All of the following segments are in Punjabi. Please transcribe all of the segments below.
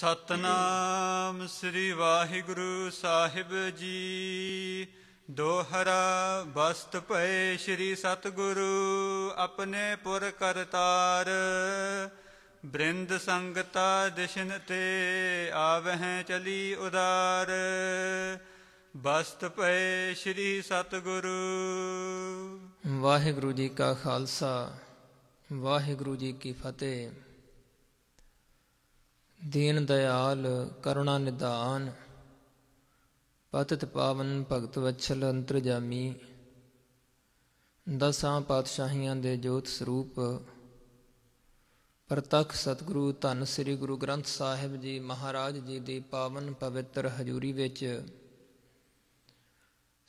ਸਤਨਾਮ ਸ੍ਰੀ ਵਾਹਿਗੁਰੂ ਸਾਹਿਬ ਜੀ ਦੋਹਰਾ ਬਸਤ ਪਏ ਸ੍ਰੀ ਸਤਗੁਰੂ ਆਪਣੇ ਪੁਰ ਕਰਤਾਰ ਬ੍ਰਿੰਦ ਸੰਗਤਾ ਦਿਸ਼ਨ ਤੇ ਆਵਹਿ ਚਲੀ ਉਦਾਰ ਬਸਤ ਪਏ ਸ੍ਰੀ ਸਤਗੁਰੂ ਵਾਹਿਗੁਰੂ ਜੀ ਕਾ ਖਾਲਸਾ ਵਾਹਿਗੁਰੂ ਜੀ ਕੀ ਫਤਿਹ ਦੀਨ ਦਇਆਲ ਕਰੁਣਾ ਨਿਦਾਨ ਪਤਿਤ ਪਾਵਨ ਭਗਤ ਵਛਲ ਅੰਤਰਜਾਮੀ ਦਸਾਂ ਪਾਤਸ਼ਾਹੀਆਂ ਦੇ ਜੋਤ ਸਰੂਪ ਪ੍ਰਤੱਖ ਸਤਿਗੁਰੂ ਧੰਨ ਸ੍ਰੀ ਗੁਰੂ ਗ੍ਰੰਥ ਸਾਹਿਬ ਜੀ ਮਹਾਰਾਜ ਜੀ ਦੀ ਪਾਵਨ ਪਵਿੱਤਰ ਹਜ਼ੂਰੀ ਵਿੱਚ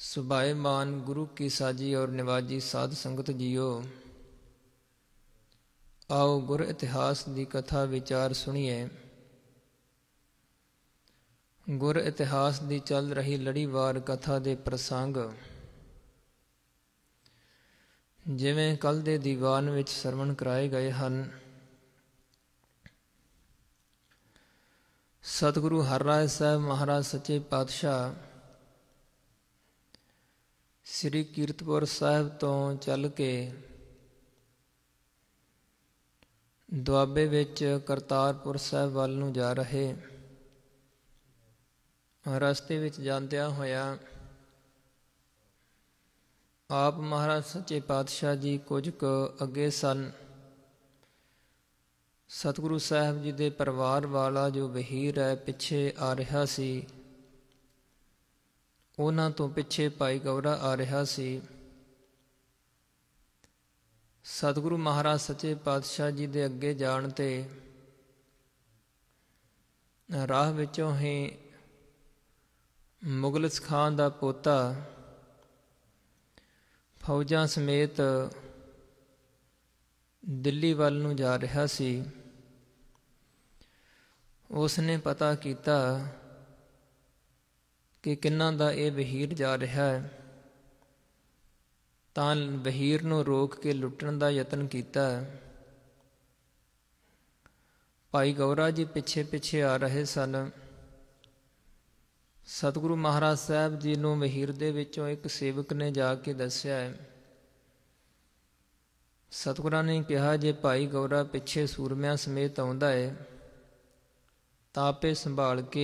ਸੁਭਾਏ ਮਾਨ ਗੁਰੂ ਕੀ ਸਾਜੀ ਔਰ ਨਿਵਾਜੀ ਸਾਧ ਸੰਗਤ ਜੀਓ ਆਓ ਗੁਰ ਇਤਿਹਾਸ ਦੀ ਕਥਾ ਵਿਚਾਰ ਸੁਣੀਏ ਗੁਰ ਇਤਿਹਾਸ ਦੀ ਚੱਲ ਰਹੀ ਲੜੀਵਾਰ ਕਥਾ ਦੇ ਪ੍ਰਸੰਗ ਜਿਵੇਂ ਕੱਲ ਦੇ ਦੀਵਾਨ ਵਿੱਚ ਸਰਵਣ ਕਰਾਏ ਗਏ ਹਨ ਸਤਿਗੁਰੂ ਹਰਰਾਏ ਸਾਹਿਬ ਮਹਾਰਾਜ ਸੱਚੇ ਪਾਤਸ਼ਾਹ ਸ੍ਰੀ ਕੀਰਤਪੁਰ ਸਾਹਿਬ ਤੋਂ ਚੱਲ ਕੇ ਦੁਆਬੇ ਵਿੱਚ ਕਰਤਾਰਪੁਰ ਸਾਹਿਬ ਵੱਲ ਨੂੰ ਜਾ ਰਹੇ ਰਸਤੇ ਵਿੱਚ ਜਾਂਦਿਆਂ ਹੋਇਆ ਆਪ ਮਹਾਰਾਜ ਸੱਚੇ ਪਾਤਸ਼ਾਹ ਜੀ ਕੁਝ ਕੁ ਅੱਗੇ ਸਨ ਸਤਿਗੁਰੂ ਸਾਹਿਬ ਜੀ ਦੇ ਪਰਿਵਾਰ ਵਾਲਾ ਜੋ ਵਹੀਰ ਹੈ ਪਿੱਛੇ ਆ ਰਿਹਾ ਸੀ ਉਹਨਾਂ ਤੋਂ ਪਿੱਛੇ ਭਾਈ ਗੌਰਾ ਆ ਰਿਹਾ ਸੀ ਸਤਿਗੁਰੂ ਮਹਾਰਾਜ ਸੱਚੇ ਪਾਤਸ਼ਾਹ ਜੀ ਦੇ ਅੱਗੇ ਜਾਣ ਤੇ ਰਾਹ ਵਿੱਚੋਂ ਹੀ ਮੁਗਲਸ ਖਾਨ ਦਾ ਪੋਤਾ ਫੌਜਾਂ ਸਮੇਤ ਦਿੱਲੀ ਵੱਲ ਨੂੰ ਜਾ ਰਿਹਾ ਸੀ ਉਸ ਨੇ ਪਤਾ ਕੀਤਾ ਕਿ ਕਿੰਨਾ ਦਾ ਇਹ ਵਹੀਰ ਜਾ ਰਿਹਾ ਹੈ ਤਾਂ ਵਹੀਰ ਨੂੰ ਰੋਕ ਕੇ ਲੁੱਟਣ ਦਾ ਯਤਨ ਕੀਤਾ ਭਾਈ ਗੌਰਾ ਜੀ ਪਿੱਛੇ ਪਿੱਛੇ ਆ ਰਹੇ ਸਨ ਸਤਿਗੁਰੂ ਮਹਾਰਾਜ ਸਾਹਿਬ ਜੀ ਨੂੰ ਮਹੀਰ ਦੇ ਵਿੱਚੋਂ ਇੱਕ ਸੇਵਕ ਨੇ ਜਾ ਕੇ ਦੱਸਿਆ ਹੈ ਸਤਿਗੁਰਾਂ ਨੇ ਕਿਹਾ ਜੇ ਭਾਈ ਗੌਰਾ ਪਿੱਛੇ ਸੂਰਮਿਆਂ ਸਮੇਤ ਆਉਂਦਾ ਹੈ ਤਾਂ ਆਪੇ ਸੰਭਾਲ ਕੇ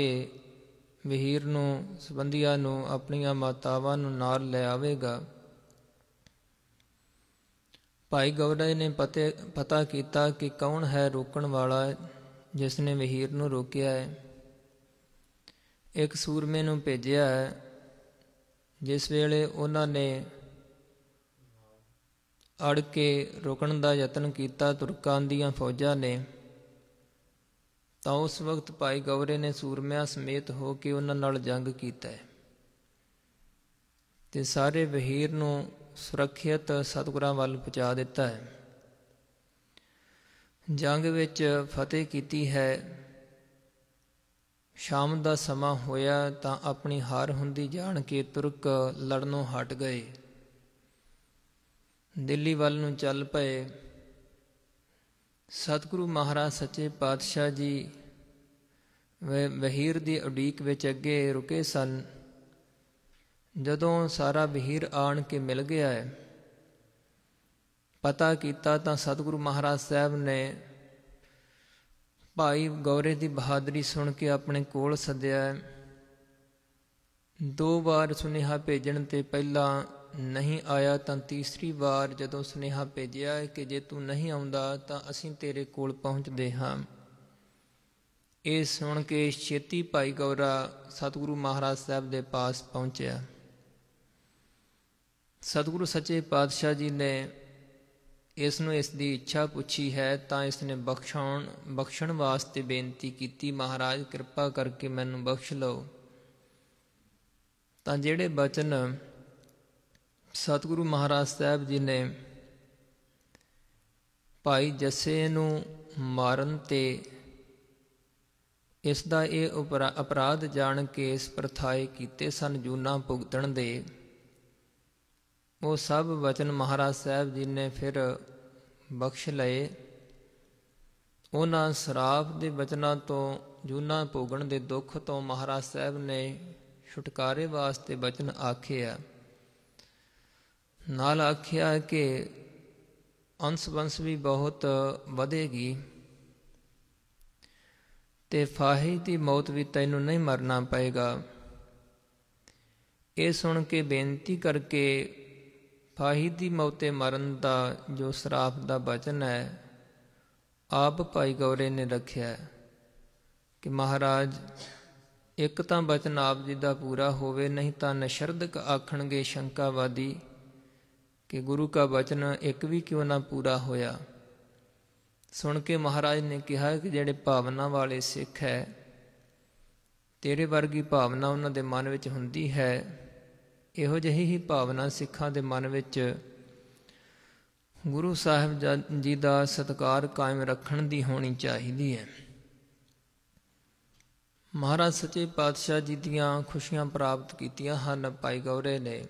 ਮਹੀਰ ਨੂੰ ਸਬੰਧੀਆਂ ਨੂੰ ਆਪਣੀਆਂ ਮਾਤਾਵਾਂ ਨੂੰ ਨਾਲ ਲੈ ਆਵੇਗਾ ਭਾਈ ਗੌਰਾ ਨੇ ਪਤਾ ਕੀਤਾ ਕਿ ਕੌਣ ਹੈ ਰੋਕਣ ਵਾਲਾ ਜਿਸ ਨੇ ਮਹੀਰ ਨੂੰ ਰੋਕਿਆ ਹੈ ਇੱਕ ਸੂਰਮੇ ਨੂੰ ਭੇਜਿਆ ਜਿਸ ਵੇਲੇ ਉਹਨਾਂ ਨੇ ਅੜ ਕੇ ਰੁਕਣ ਦਾ ਯਤਨ ਕੀਤਾ ਤੁਰਕਾਂ ਦੀਆਂ ਫੌਜਾਂ ਨੇ ਤਾਂ ਉਸ ਵਕਤ ਭਾਈ ਗੌਰੇ ਨੇ ਸੂਰਮਿਆਂ ਸਮੇਤ ਹੋ ਕੇ ਉਹਨਾਂ ਨਾਲ ਜੰਗ ਕੀਤਾ ਤੇ ਸਾਰੇ ਵਹੀਰ ਨੂੰ ਸੁਰੱਖਿਅਤ ਸਤਗੁਰਾਂ ਵੱਲ ਪਹੁੰਚਾ ਦਿੱਤਾ ਹੈ ਜੰਗ ਵਿੱਚ ਫਤਿਹ ਕੀਤੀ ਹੈ ਸ਼ਾਮ ਦਾ ਸਮਾਂ ਹੋਇਆ ਤਾਂ ਆਪਣੀ ਹਾਰ ਹੁੰਦੀ ਜਾਣ ਕੇ ਤੁਰਕ ਲੜਨੋਂ ਹਟ ਗਏ ਦਿੱਲੀ ਵੱਲ ਨੂੰ ਚੱਲ ਪਏ ਸਤਿਗੁਰੂ ਮਹਾਰਾਜ ਸੱਚੇ ਪਾਤਸ਼ਾਹ ਜੀ ਵਹੀਰ ਦੀ ਉਡੀਕ ਵਿੱਚ ਅੱਗੇ ਰੁਕੇ ਸਨ ਜਦੋਂ ਸਾਰਾ ਵਹੀਰ ਆਣ ਕੇ ਮਿਲ ਗਿਆ ਹੈ ਪਤਾ ਕੀਤਾ ਤਾਂ ਸਤਿਗੁਰੂ ਮਹਾਰਾਜ ਸਾਹਿਬ ਨੇ ਭਾਈ ਗੌਰੇ ਦੀ ਬਹਾਦਰੀ ਸੁਣ ਕੇ ਆਪਣੇ ਕੋਲ ਸੱਦਿਆ ਦੋ ਵਾਰ ਸੁਨੇਹਾ ਭੇਜਣ ਤੇ ਪਹਿਲਾ ਨਹੀਂ ਆਇਆ ਤਾਂ ਤੀਸਰੀ ਵਾਰ ਜਦੋਂ ਸੁਨੇਹਾ ਭੇਜਿਆ ਕਿ ਜੇ ਤੂੰ ਨਹੀਂ ਆਉਂਦਾ ਤਾਂ ਅਸੀਂ ਤੇਰੇ ਕੋਲ ਪਹੁੰਚਦੇ ਹਾਂ ਇਹ ਸੁਣ ਕੇ ਛੇਤੀ ਭਾਈ ਗੌਰਾ ਸਤਿਗੁਰੂ ਮਹਾਰਾਜ ਸਾਹਿਬ ਦੇ ਪਾਸ ਪਹੁੰਚਿਆ ਸਤਿਗੁਰੂ ਸੱਚੇ ਪਾਤਸ਼ਾਹ ਜੀ ਨੇ ਇਸ ਨੂੰ ਇਸ ਦੀ ਇੱਛਾ ਪੁੱਛੀ ਹੈ ਤਾਂ ਇਸ ਨੇ ਬਖਸ਼ਾਉਣ ਬਖਸ਼ਣ ਵਾਸਤੇ ਬੇਨਤੀ ਕੀਤੀ ਮਹਾਰਾਜ ਕਿਰਪਾ ਕਰਕੇ ਮੈਨੂੰ ਬਖਸ਼ ਲਓ ਤਾਂ ਜਿਹੜੇ ਬਚਨ ਸਤਿਗੁਰੂ ਮਹਾਰਾਜ ਸਾਹਿਬ ਜੀ ਨੇ ਭਾਈ ਜੱਸੇ ਨੂੰ ਮਾਰਨ ਤੇ ਇਸ ਦਾ ਇਹ ਅਪਰਾਧ ਜਾਣ ਕੇ ਇਸ ਪ੍ਰਥਾਏ ਕੀਤੇ ਸਨ ਜੂਨਾ ਭੁਗਤਣ ਦੇ ਉਹ ਸਭ ਵਚਨ ਮਹਾਰਾਜ ਸਾਹਿਬ ਜੀ ਨੇ ਫਿਰ ਬਖਸ਼ ਲਏ ਉਹਨਾਂ ਸਰਾਪ ਦੇ ਵਚਨਾਂ ਤੋਂ ਜੂਨਾ ਭੋਗਣ ਦੇ ਦੁੱਖ ਤੋਂ ਮਹਾਰਾਜ ਸਾਹਿਬ ਨੇ ਛੁਟਕਾਰੇ ਵਾਸਤੇ ਵਚਨ ਆਖਿਆ ਨਾਲ ਆਖਿਆ ਕਿ ਅੰਸ ਵੰਸ ਵੀ ਬਹੁਤ ਵਧੇਗੀ ਤੇ ਫਾਹੀ ਦੀ ਮੌਤ ਵੀ ਤੈਨੂੰ ਨਹੀਂ ਮਰਨਾ ਪਏਗਾ ਇਹ ਸੁਣ ਕੇ ਬੇਨਤੀ ਕਰਕੇ ਫਾਹੀ ਦੀ ਮੌਤੇ ਮਰਨ ਦਾ ਜੋ ਸਰਾਪ ਦਾ ਬਚਨ ਹੈ ਆਪ ਭਾਈ ਗੌਰੇ ਨੇ ਰੱਖਿਆ ਕਿ ਮਹਾਰਾਜ ਇੱਕ ਤਾਂ ਬਚਨ ਆਪ ਜੀ ਦਾ ਪੂਰਾ ਹੋਵੇ ਨਹੀਂ ਤਾਂ ਨਸ਼ਰਦਕ ਆਖਣਗੇ ਸ਼ੰਕਾਵਾਦੀ ਕਿ ਗੁਰੂ ਕਾ ਬਚਨ ਇੱਕ ਵੀ ਕਿਉਂ ਨਾ ਪੂਰਾ ਹੋਇਆ ਸੁਣ ਕੇ ਮਹਾਰਾਜ ਨੇ ਕਿਹਾ ਕਿ ਜਿਹੜੇ ਭਾਵਨਾ ਵਾਲੇ ਸਿੱਖ ਹੈ ਤੇਰੇ ਵਰਗੀ ਭਾਵਨਾ ਉਹਨਾਂ ਦੇ ਮਨ ਵਿੱਚ ਹੁੰਦੀ ਹੈ ਇਹੋ ਜਿਹੀ ਹੀ ਭਾਵਨਾ ਸਿੱਖਾਂ ਦੇ ਮਨ ਵਿੱਚ ਗੁਰੂ ਸਾਹਿਬ ਜੀ ਦਾ ਸਤਕਾਰ ਕਾਇਮ ਰੱਖਣ ਦੀ ਹੋਣੀ ਚਾਹੀਦੀ ਹੈ ਮਹਾਰਾਜ ਸੱਚੇ ਪਾਤਸ਼ਾਹ ਜੀ ਦੀਆਂ ਖੁਸ਼ੀਆਂ ਪ੍ਰਾਪਤ ਕੀਤੀਆਂ ਹਨ ਭਾਈ ਗੌਰੇ ਨੇ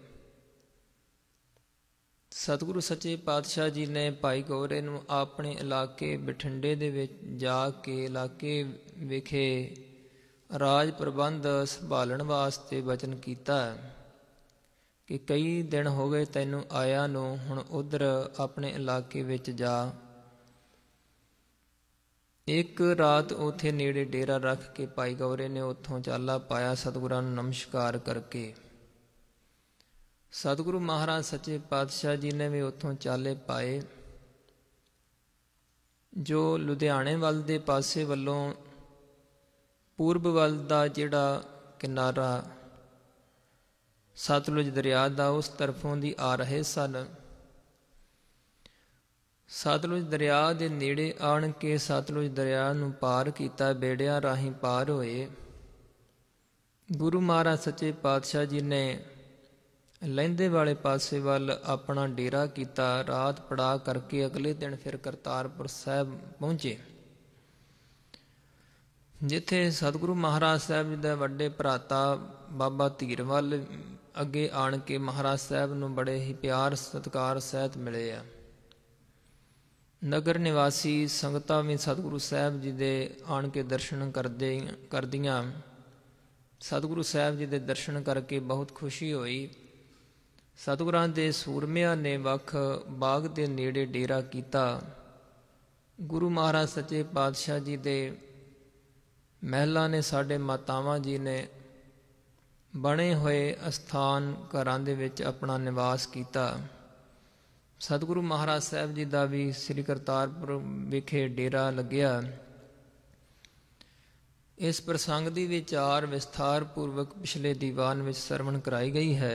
ਸਤਿਗੁਰੂ ਸੱਚੇ ਪਾਤਸ਼ਾਹ ਜੀ ਨੇ ਭਾਈ ਗੌਰੇ ਨੂੰ ਆਪਣੇ ਇਲਾਕੇ ਬਠਿੰਡੇ ਦੇ ਵਿੱਚ ਜਾ ਕੇ ਇਲਾਕੇ ਵਿਖੇ ਰਾਜ ਪ੍ਰਬੰਧ ਸੰਭਾਲਣ ਵਾਸਤੇ ਵਚਨ ਕੀਤਾ ਹੈ ਕਿ ਕਈ ਦਿਨ ਹੋ ਗਏ ਤੈਨੂੰ ਆਇਆ ਨੂੰ ਹੁਣ ਉਧਰ ਆਪਣੇ ਇਲਾਕੇ ਵਿੱਚ ਜਾ ਇੱਕ ਰਾਤ ਉਥੇ ਨੇੜੇ ਡੇਰਾ ਰੱਖ ਕੇ ਪਾਈ ਗੌਰੇ ਨੇ ਉੱਥੋਂ ਚਾਲਾ ਪਾਇਆ ਸਤਿਗੁਰਾਂ ਨੂੰ ਨਮਸਕਾਰ ਕਰਕੇ ਸਤਿਗੁਰੂ ਮਹਾਰਾਜ ਸੱਚੇ ਪਾਤਸ਼ਾਹ ਜੀ ਨੇ ਵੀ ਉੱਥੋਂ ਚਾਲੇ ਪਾਏ ਜੋ ਲੁਧਿਆਣੇ ਵੱਲ ਦੇ ਪਾਸੇ ਵੱਲੋਂ ਪੂਰਬ ਵੱਲ ਦਾ ਜਿਹੜਾ ਕਿਨਾਰਾ ਸਤਲੁਜ ਦਰਿਆ ਦਾ ਉਸ ਤਰਫੋਂ ਦੀ ਆ ਰਹੇ ਸਨ ਸਤਲੁਜ ਦਰਿਆ ਦੇ ਨੇੜੇ ਆਣ ਕੇ ਸਤਲੁਜ ਦਰਿਆ ਨੂੰ ਪਾਰ ਕੀਤਾ ਬੇੜਿਆਂ ਰਾਹੀਂ ਪਾਰ ਹੋਏ ਗੁਰੂ ਮਹਾਰਾਜ ਸੱਚੇ ਪਾਤਸ਼ਾਹ ਜੀ ਨੇ ਲਹਿੰਦੇ ਵਾਲੇ ਪਾਸੇ ਵੱਲ ਆਪਣਾ ਡੇਰਾ ਕੀਤਾ ਰਾਤ ਪੜਾ ਕਰਕੇ ਅਗਲੇ ਦਿਨ ਫਿਰ ਕਰਤਾਰਪੁਰ ਸਾਹਿਬ ਪਹੁੰਚੇ ਜਿੱਥੇ ਸਤਿਗੁਰੂ ਮਹਾਰਾਜ ਸਾਹਿਬ ਜੀ ਦਾ ਵੱਡੇ ਭਰਾਤਾ ਬਾਬਾ ਧੀਰਵਾਲ ਅੱਗੇ ਆਣ ਕੇ ਮਹਾਰਾਜ ਸਾਹਿਬ ਨੂੰ ਬੜੇ ਹੀ ਪਿਆਰ ਸਤਿਕਾਰ ਸਹਿਤ ਮਿਲੇ ਆ ਨਗਰ ਨਿਵਾਸੀ ਸੰਗਤਾਂ ਵੀ ਸਤਿਗੁਰੂ ਸਾਹਿਬ ਜੀ ਦੇ ਆਣ ਕੇ ਦਰਸ਼ਨ ਕਰਦੇ ਕਰਦੀਆਂ ਸਤਿਗੁਰੂ ਸਾਹਿਬ ਜੀ ਦੇ ਦਰਸ਼ਨ ਕਰਕੇ ਬਹੁਤ ਖੁਸ਼ੀ ਹੋਈ ਸਤਿਗੁਰਾਂ ਦੇ ਸੂਰਮਿਆਂ ਨੇ ਵੱਖ ਬਾਗ ਦੇ ਨੇੜੇ ਡੇਰਾ ਕੀਤਾ ਗੁਰੂ ਮਹਾਰਾਜ ਸੱਚੇ ਪਾਤਸ਼ਾਹ ਜੀ ਦੇ ਮਹਿਲਾ ਨੇ ਸਾਡੇ ਮਾਤਾਵਾਂ ਜੀ ਨੇ ਬਣੇ ਹੋਏ ਅਸਥਾਨ ਘਰਾਂ ਦੇ ਵਿੱਚ ਆਪਣਾ ਨਿਵਾਸ ਕੀਤਾ ਸਤਿਗੁਰੂ ਮਹਾਰਾਜ ਸਾਹਿਬ ਜੀ ਦਾ ਵੀ ਸ੍ਰੀ ਕਰਤਾਰਪੁਰ ਵਿਖੇ ਡੇਰਾ ਲੱਗਿਆ ਇਸ ਪ੍ਰਸੰਗ ਦੀ ਵਿਚਾਰ ਵਿਸਥਾਰ ਪੂਰਵਕ ਪਿਛਲੇ ਦੀਵਾਨ ਵਿੱਚ ਸਰਵਣ ਕਰਾਈ ਗਈ ਹੈ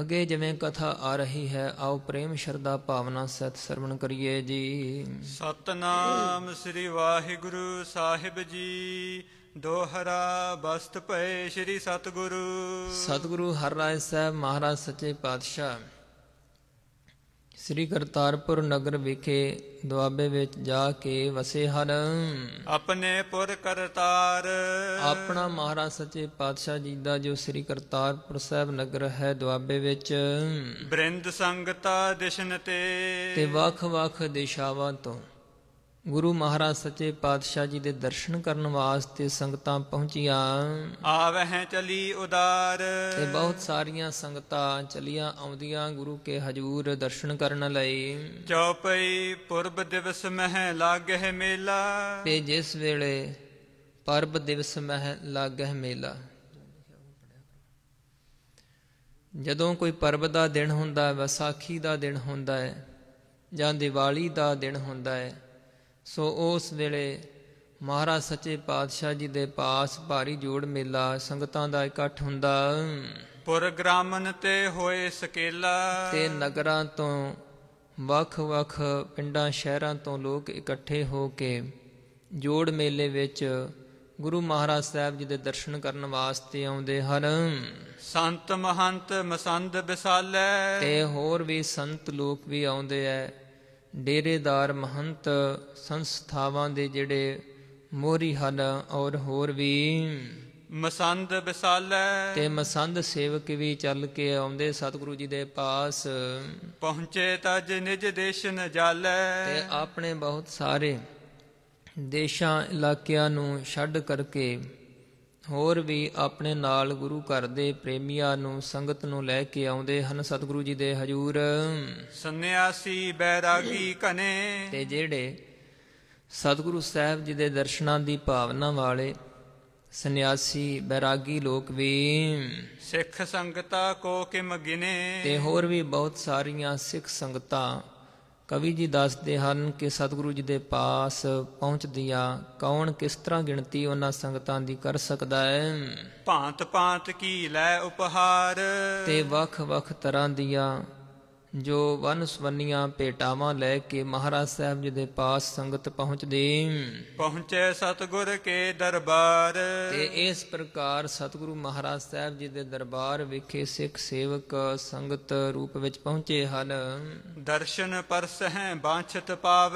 ਅੱਗੇ ਜਿਵੇਂ ਕਥਾ ਆ ਰਹੀ ਹੈ ਆਓ ਪ੍ਰੇਮ ਸ਼ਰਧਾ ਭਾਵਨਾ ਸਹਿਤ ਸਰਵਣ ਕਰੀਏ ਜੀ ਸਤਨਾਮ ਸ੍ਰੀ ਵਾਹਿਗੁਰੂ ਸਾਹਿਬ ਜੀ ਦੋਹਰਾ ਬਸਤ ਪਏ ਸ੍ਰੀ ਸਤਗੁਰੂ ਸਤਗੁਰੂ ਹਰਿਰਾਜ ਸਾਹਿਬ ਮਹਾਰਾਜ ਸੱਚੇ ਪਾਤਸ਼ਾਹ ਸ੍ਰੀ ਕਰਤਾਰਪੁਰ ਨਗਰ ਵਿਖੇ ਦੁਆਬੇ ਵਿੱਚ ਜਾ ਕੇ ਵਸੇ ਹਨ ਆਪਣੇ ਪੁਰ ਕਰਤਾਰ ਆਪਣਾ ਮਹਾਰਾਜ ਸੱਚੇ ਪਾਤਸ਼ਾਹ ਜੀ ਦਾ ਜੋ ਸ੍ਰੀ ਕਰਤਾਰਪੁਰ ਸਾਹਿਬ ਨਗਰ ਹੈ ਦੁਆਬੇ ਵਿੱਚ ਬ੍ਰਿੰਦ ਸੰਗਤਾ ਦਿਸ਼ਨ ਤੇ ਤੇ ਵੱਖ-ਵੱਖ ਦਿਸ਼ਾਵਾਂ ਤੋਂ ਗੁਰੂ ਮਹਾਰਾਜ ਸੱਚੇ ਪਾਤਸ਼ਾਹ ਜੀ ਦੇ ਦਰਸ਼ਨ ਕਰਨ ਵਾਸਤੇ ਸੰਗਤਾਂ ਪਹੁੰਚੀਆਂ ਆਵਹਿ ਚਲੀ ਉਦਾਰ ਤੇ ਬਹੁਤ ਸਾਰੀਆਂ ਸੰਗਤਾਂ ਚਲੀਆਂ ਆਉਂਦੀਆਂ ਗੁਰੂ ਕੇ ਹਜੂਰ ਦਰਸ਼ਨ ਕਰਨ ਲਈ ਚੌਪਈ ਪੁਰਬ ਦਿਵਸ ਮਹਿ ਲਾਗਹਿ ਮੇਲਾ ਤੇ ਜਿਸ ਵੇਲੇ ਪਰਬ ਦਿਵਸ ਮਹਿ ਲਾਗਹਿ ਮੇਲਾ ਜਦੋਂ ਕੋਈ ਪਰਬ ਦਾ ਦਿਨ ਹੁੰਦਾ ਵਿਸਾਖੀ ਦਾ ਦਿਨ ਹੁੰਦਾ ਹੈ ਜਾਂ ਦੀਵਾਲੀ ਦਾ ਦਿਨ ਹੁੰਦਾ ਹੈ ਸੋ ਉਸ ਵੇਲੇ ਮਹਾਰਾਜ ਸੱਚੇ ਪਾਤਸ਼ਾਹ ਜੀ ਦੇ ਪਾਸ ਭਾਰੀ ਜੋੜ ਮੇਲਾ ਸੰਗਤਾਂ ਦਾ ਇਕੱਠ ਹੁੰਦਾ ਪੁਰਗ੍ਰਾਮਨ ਤੇ ਹੋਏ ਸਕੇਲਾ ਤੇ ਨਗਰਾਂ ਤੋਂ ਵੱਖ-ਵੱਖ ਪਿੰਡਾਂ ਸ਼ਹਿਰਾਂ ਤੋਂ ਲੋਕ ਇਕੱਠੇ ਹੋ ਕੇ ਜੋੜ ਮੇਲੇ ਵਿੱਚ ਗੁਰੂ ਮਹਾਰਾਜ ਸਾਹਿਬ ਜੀ ਦੇ ਦਰਸ਼ਨ ਕਰਨ ਵਾਸਤੇ ਆਉਂਦੇ ਹਨ ਸੰਤ ਮਹੰਤ ਮਸੰਦ ਵਿਸਾਲੇ ਤੇ ਹੋਰ ਵੀ ਸੰਤ ਲੋਕ ਵੀ ਆਉਂਦੇ ਐ ਡੇਰੇਦਾਰ ਮਹੰਤ ਸੰਸਥਾਵਾਂ ਦੇ ਜਿਹੜੇ ਮੋਰੀ ਹਨ ਔਰ ਹੋਰ ਵੀ ਮਸੰਦ ਵਿਸਾਲੈ ਤੇ ਮਸੰਦ ਸੇਵਕ ਵੀ ਚੱਲ ਕੇ ਆਉਂਦੇ ਸਤਿਗੁਰੂ ਜੀ ਦੇ ਪਾਸ ਪਹੁੰਚੇ ਤਜ ਨਿਜ ਦੇਸ਼ ਨ ਜਾਲੈ ਤੇ ਆਪਣੇ ਬਹੁਤ ਸਾਰੇ ਦੇਸ਼ਾਂ ਇਲਾਕਿਆਂ ਨੂੰ ਛੱਡ ਕਰਕੇ ਹੋਰ ਵੀ ਆਪਣੇ ਨਾਲ ਗੁਰੂ ਘਰ ਦੇ ਪ੍ਰੇਮੀਆਂ ਨੂੰ ਸੰਗਤ ਨੂੰ ਲੈ ਕੇ ਆਉਂਦੇ ਹਨ ਸਤਿਗੁਰੂ ਜੀ ਦੇ ਹਜੂਰ ਸੰਨਿਆਸੀ ਬੈਰਾਗੀ ਕਨੇ ਤੇ ਜਿਹੜੇ ਸਤਿਗੁਰੂ ਸਾਹਿਬ ਜੀ ਦੇ ਦਰਸ਼ਨਾਂ ਦੀ ਭਾਵਨਾ ਵਾਲੇ ਸੰਨਿਆਸੀ ਬੈਰਾਗੀ ਲੋਕ ਵੀ ਸਿੱਖ ਸੰਗਤਾ ਕੋ ਕਿਮ ਗਿਨੇ ਤੇ ਹੋਰ ਵੀ ਬਹੁਤ ਸਾਰੀਆਂ ਸਿੱਖ ਸੰਗਤਾਂ ਕਵੀ ਜੀ ਦੱਸਦੇ ਹਨ ਕਿ ਸਤਿਗੁਰੂ ਜੀ ਦੇ ਪਾਸ ਪਹੁੰਚਦੀਆਂ ਕੌਣ ਕਿਸ ਤਰ੍ਹਾਂ ਗਿਣਤੀ ਉਹਨਾਂ ਸੰਗਤਾਂ ਦੀ ਕਰ ਸਕਦਾ ਹੈ ਭਾਂਤ ਭਾਂਤ ਕੀ ਲੈ ਉਪਹਾਰ ਤੇ ਵੱਖ ਵੱਖ ਤਰ੍ਹਾਂ ਦੀਆਂ ਜੋ ਵਨ ਸਵੰਨੀਆਂ ਭੇਟਾਵਾਂ ਲੈ ਕੇ ਮਹਾਰਾਜ ਸਾਹਿਬ ਜੀ ਦੇ ਪਾਸ ਸੰਗਤ ਪਹੁੰਚਦੇ ਪਹੁੰਚੇ ਸਤਗੁਰ ਕੇ ਦਰਬਾਰ ਤੇ ਇਸ ਪ੍ਰਕਾਰ ਸਤਗੁਰੂ ਮਹਾਰਾਜ ਸਾਹਿਬ ਜੀ ਦੇ ਦਰਬਾਰ ਵਿਖੇ ਸਿੱਖ ਸੇਵਕ ਸੰਗਤ ਰੂਪ ਵਿੱਚ ਪਹੁੰਚੇ ਹਨ ਦਰਸ਼ਨ ਪਰਸ ਹੈ ਪਾਵਹਿ ਪਾਵ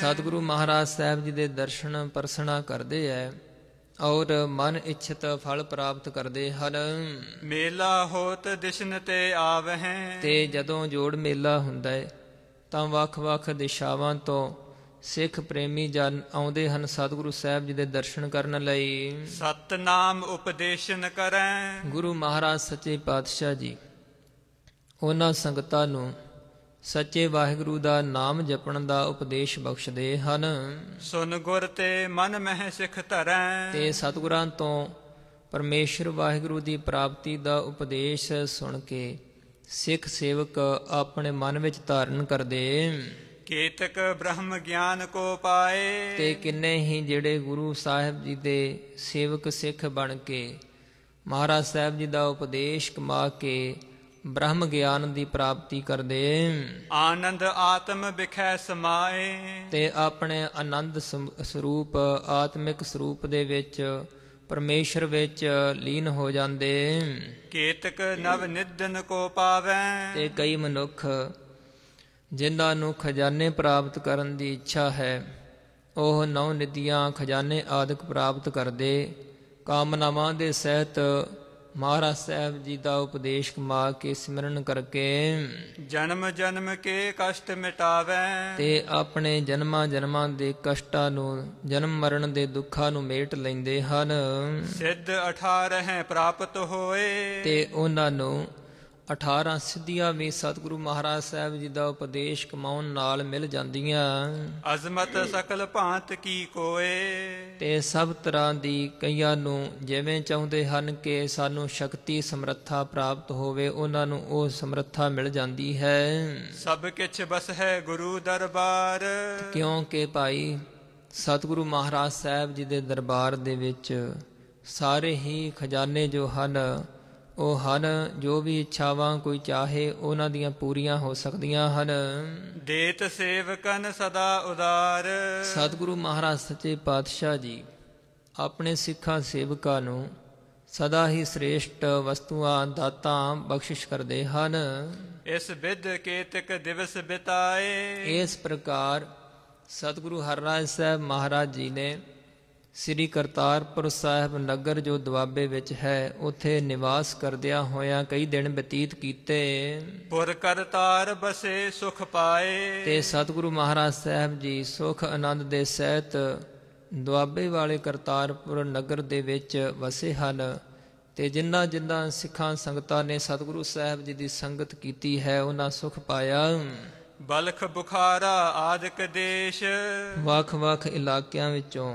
ਸਤਗੁਰੂ ਮਹਾਰਾਜ ਸਾਹਿਬ ਜੀ ਦੇ ਦਰਸ਼ਨ ਪਰਸਣਾ ਕਰਦੇ ਐ ਔਰ ਮਨ ਇਛਤ ਫਲ ਪ੍ਰਾਪਤ ਕਰਦੇ ਹਨ ਮੇਲਾ ਹੋਤ ਦਿਸ਼ਨ ਤੇ ਆਵਹਿ ਤੇ ਜਦੋਂ ਜੋੜ ਮੇਲਾ ਹੁੰਦਾ ਹੈ ਤਾਂ ਵੱਖ-ਵੱਖ ਦਿਸ਼ਾਵਾਂ ਤੋਂ ਸਿੱਖ ਪ੍ਰੇਮੀ ਜਨ ਆਉਂਦੇ ਹਨ ਸਤਿਗੁਰੂ ਸਾਹਿਬ ਜੀ ਦੇ ਦਰਸ਼ਨ ਕਰਨ ਲਈ ਸਤਨਾਮ ਉਪਦੇਸ਼ਨ ਕਰੈ ਗੁਰੂ ਮਹਾਰਾਜ ਸੱਚੇ ਪਾਤਸ਼ਾਹ ਜੀ ਉਹਨਾਂ ਸੰਗਤਾਂ ਨੂੰ ਸੱਚੇ ਵਾਹਿਗੁਰੂ ਦਾ ਨਾਮ ਜਪਣ ਦਾ ਉਪਦੇਸ਼ ਬਖਸ਼ਦੇ ਹਨ ਸੁਨ ਗੁਰ ਤੇ ਮਨ ਮਹਿ ਸਿਖ ਧਰੈ ਤੇ ਸਤਿਗੁਰਾਂ ਤੋਂ ਪਰਮੇਸ਼ਰ ਵਾਹਿਗੁਰੂ ਦੀ ਪ੍ਰਾਪਤੀ ਦਾ ਉਪਦੇਸ਼ ਸੁਣ ਕੇ ਸਿੱਖ ਸੇਵਕ ਆਪਣੇ ਮਨ ਵਿੱਚ ਧਾਰਨ ਕਰਦੇ ਕੀਤਕ ਬ੍ਰਹਮ ਗਿਆਨ ਕੋ ਪਾਏ ਤੇ ਕਿੰਨੇ ਹੀ ਜਿਹੜੇ ਗੁਰੂ ਸਾਹਿਬ ਜੀ ਦੇ ਸੇਵਕ ਸਿੱਖ ਬਣ ਕੇ ਮਹਾਰਾਜ ਸਾਹਿਬ ਜੀ ਦਾ ਉਪਦੇਸ਼ ਕਮਾ ਕੇ ਬ੍ਰਹਮ ਗਿਆਨ ਦੀ ਪ੍ਰਾਪਤੀ ਕਰਦੇ ਆਨੰਦ ਆਤਮ ਵਿਖੇ ਸਮਾਏ ਤੇ ਆਪਣੇ ਆਨੰਦ ਸਰੂਪ ਆਤਮਿਕ ਸਰੂਪ ਦੇ ਵਿੱਚ ਪਰਮੇਸ਼ਰ ਵਿੱਚ ਲੀਨ ਹੋ ਜਾਂਦੇ ਕੀਤਕ ਨਵ ਨਿਦਨ ਕੋ ਪਾਵੈ ਤੇ ਕਈ ਮਨੁੱਖ ਜਿਨ੍ਹਾਂ ਨੂੰ ਖਜ਼ਾਨੇ ਪ੍ਰਾਪਤ ਕਰਨ ਦੀ ਇੱਛਾ ਹੈ ਉਹ ਨੌ ਨਦੀਆਂ ਖਜ਼ਾਨੇ ਆਦਿਕ ਪ੍ਰਾਪਤ ਕਰਦੇ ਕਾਮਨਾਵਾਂ ਦੇ ਸਹਿਤ ਮਹਾਰਾਜ ਸਾਹਿਬ ਜੀ ਦਾ ਉਪਦੇਸ਼ ਕਮਾ ਕੇ ਸਿਮਰਨ ਕਰਕੇ ਜਨਮ ਜਨਮ ਕੇ ਕਸ਼ਟ ਮਿਟਾਵੇ ਤੇ ਆਪਣੇ ਜਨਮਾਂ ਜਨਮਾਂ ਦੇ ਕਸ਼ਟਾਂ ਨੂੰ ਜਨਮ ਮਰਨ ਦੇ ਦੁੱਖਾਂ ਨੂੰ ਮੇਟ ਲੈਂਦੇ ਹਨ ਸਿੱਧ 18 ਹੈ ਪ੍ਰਾਪਤ ਹੋਏ ਤੇ ਉਹਨਾਂ ਨੂੰ 18 ਸਿੱਧੀਆਂ ਵੀ ਸਤਿਗੁਰੂ ਮਹਾਰਾਜ ਸਾਹਿਬ ਜੀ ਦਾ ਉਪਦੇਸ਼ ਕਮਾਉਣ ਨਾਲ ਮਿਲ ਜਾਂਦੀਆਂ ਅਜ਼ਮਤ ਸਕਲ ਭਾਂਤ ਕੀ ਕੋਏ ਤੇ ਸਭ ਤਰ੍ਹਾਂ ਦੀ ਕਈਆਂ ਨੂੰ ਜਿਵੇਂ ਚਾਹੁੰਦੇ ਹਨ ਕਿ ਸਾਨੂੰ ਸ਼ਕਤੀ ਸਮਰੱਥਾ ਪ੍ਰਾਪਤ ਹੋਵੇ ਉਹਨਾਂ ਨੂੰ ਉਹ ਸਮਰੱਥਾ ਮਿਲ ਜਾਂਦੀ ਹੈ ਸਭ ਕਿਛ ਬਸ ਹੈ ਗੁਰੂ ਦਰਬਾਰ ਕਿਉਂਕਿ ਭਾਈ ਸਤਿਗੁਰੂ ਮਹਾਰਾਜ ਸਾਹਿਬ ਜੀ ਦੇ ਦਰਬਾਰ ਦੇ ਵਿੱਚ ਸਾਰੇ ਹੀ ਖਜ਼ਾਨੇ ਜੋ ਹਨ ਉਹ ਹਨ ਜੋ ਵੀ ਇੱਛਾਵਾਂ ਕੋਈ ਚਾਹੇ ਉਹਨਾਂ ਦੀਆਂ ਪੂਰੀਆਂ ਹੋ ਸਕਦੀਆਂ ਹਨ ਦੇਤ ਸੇਵਕਨ ਸਦਾ ਉਦਾਰ ਸਤਿਗੁਰੂ ਮਹਾਰਾਜ ਸੱਚੇ ਪਾਤਸ਼ਾਹ ਜੀ ਆਪਣੇ ਸਿੱਖਾਂ ਸੇਵਕਾਂ ਨੂੰ ਸਦਾ ਹੀ ਸ੍ਰੇਸ਼ਟ ਵਸਤੂਆਂ ਦਾਤਾਂ ਬਖਸ਼ਿਸ਼ ਕਰਦੇ ਹਨ ਇਸ ਵਿਦ ਕੇਤਕ ਦਿਵਸ ਬਿਤਾਏ ਇਸ ਪ੍ਰਕਾਰ ਸਤਿਗੁਰੂ ਹਰਰਾਜ ਸਾਹਿਬ ਮਹਾਰਾਜ ਜੀ ਨੇ ਸ੍ਰੀ ਕਰਤਾਰਪੁਰ ਸਾਹਿਬ ਨਗਰ ਜੋ ਦੁਆਬੇ ਵਿੱਚ ਹੈ ਉਥੇ ਨਿਵਾਸ ਕਰਦਿਆਂ ਹੋਇਆਂ ਕਈ ਦਿਨ ਬਤੀਤ ਕੀਤੇ ਪੁਰ ਕਰਤਾਰ ਬਸੇ ਸੁਖ ਪਾਏ ਤੇ ਸਤਿਗੁਰੂ ਮਹਾਰਾਜ ਸਾਹਿਬ ਜੀ ਸੁਖ ਆਨੰਦ ਦੇ ਸਹਿਤ ਦੁਆਬੇ ਵਾਲੇ ਕਰਤਾਰਪੁਰ ਨਗਰ ਦੇ ਵਿੱਚ ਵਸੇ ਹਨ ਤੇ ਜਿਨ੍ਹਾਂ ਜਿਨ੍ਹਾਂ ਸਿੱਖਾਂ ਸੰਗਤਾਂ ਨੇ ਸਤਿਗੁਰੂ ਸਾਹਿਬ ਜੀ ਦੀ ਸੰਗਤ ਕੀਤੀ ਹੈ ਉਹਨਾਂ ਸੁਖ ਪਾਇਆ ਬਲਖ ਬੁਖਾਰਾ ਆਦਿਕ ਦੇਸ਼ ਵੱਖ-ਵੱਖ ਇਲਾਕਿਆਂ ਵਿੱਚੋਂ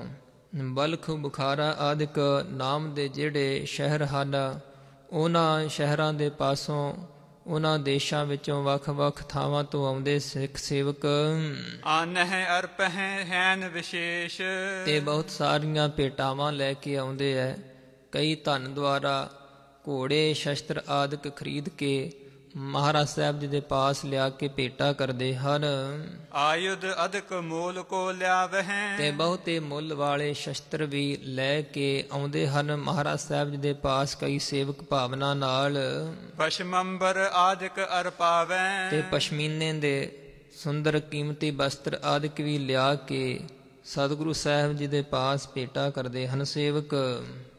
ਬਲਖ ਬੁਖਾਰਾ ਆਦਿਕ ਨਾਮ ਦੇ ਜਿਹੜੇ ਸ਼ਹਿਰ ਹਨ ਉਹਨਾਂ ਸ਼ਹਿਰਾਂ ਦੇ ਪਾਸੋਂ ਉਹਨਾਂ ਦੇਸ਼ਾਂ ਵਿੱਚੋਂ ਵੱਖ-ਵੱਖ ਥਾਵਾਂ ਤੋਂ ਆਉਂਦੇ ਸਿੱਖ ਸੇਵਕ ਆਨਹਿ ਅਰਪਹਿ ਹੈਨ ਵਿਸ਼ੇਸ਼ ਤੇ ਬਹੁਤ ਸਾਰੀਆਂ ਭੇਟਾਵਾਂ ਲੈ ਕੇ ਆਉਂਦੇ ਐ ਕਈ ਧਨ ਦੁਆਰਾ ਘੋੜੇ ਸ਼ਸਤਰ ਆਦਿਕ ਖਰੀਦ ਕੇ ਮਹਾਰਾਜ ਸਾਹਿਬ ਜੀ ਦੇ ਪਾਸ ਲਿਆ ਕੇ ਭੇਟਾ ਕਰਦੇ ਹਨ ਆਯੁਧ ਅਧਕ ਮੂਲ ਕੋ ਲਿਆਵਹਿ ਤੇ ਬਹੁਤੇ ਮੁੱਲ ਵਾਲੇ ਸ਼ਸਤਰ ਵੀ ਲੈ ਕੇ ਆਉਂਦੇ ਹਨ ਮਹਾਰਾਜ ਸਾਹਿਬ ਜੀ ਦੇ ਪਾਸ ਕਈ ਸੇਵਕ ਭਾਵਨਾ ਨਾਲ ਪਸ਼ਮੰਬਰ ਆਦਿਕ ਅਰਪਾਵੈ ਤੇ ਪਸ਼ਮੀਨੇ ਦੇ ਸੁੰਦਰ ਕੀਮਤੀ ਵਸਤਰ ਆਦਿਕ ਵੀ ਲਿਆ ਕੇ ਸਤਿਗੁਰੂ ਸਾਹਿਬ ਜੀ ਦੇ ਪਾਸ ਭੇਟਾ ਕਰਦੇ ਹਨ ਸੇਵਕ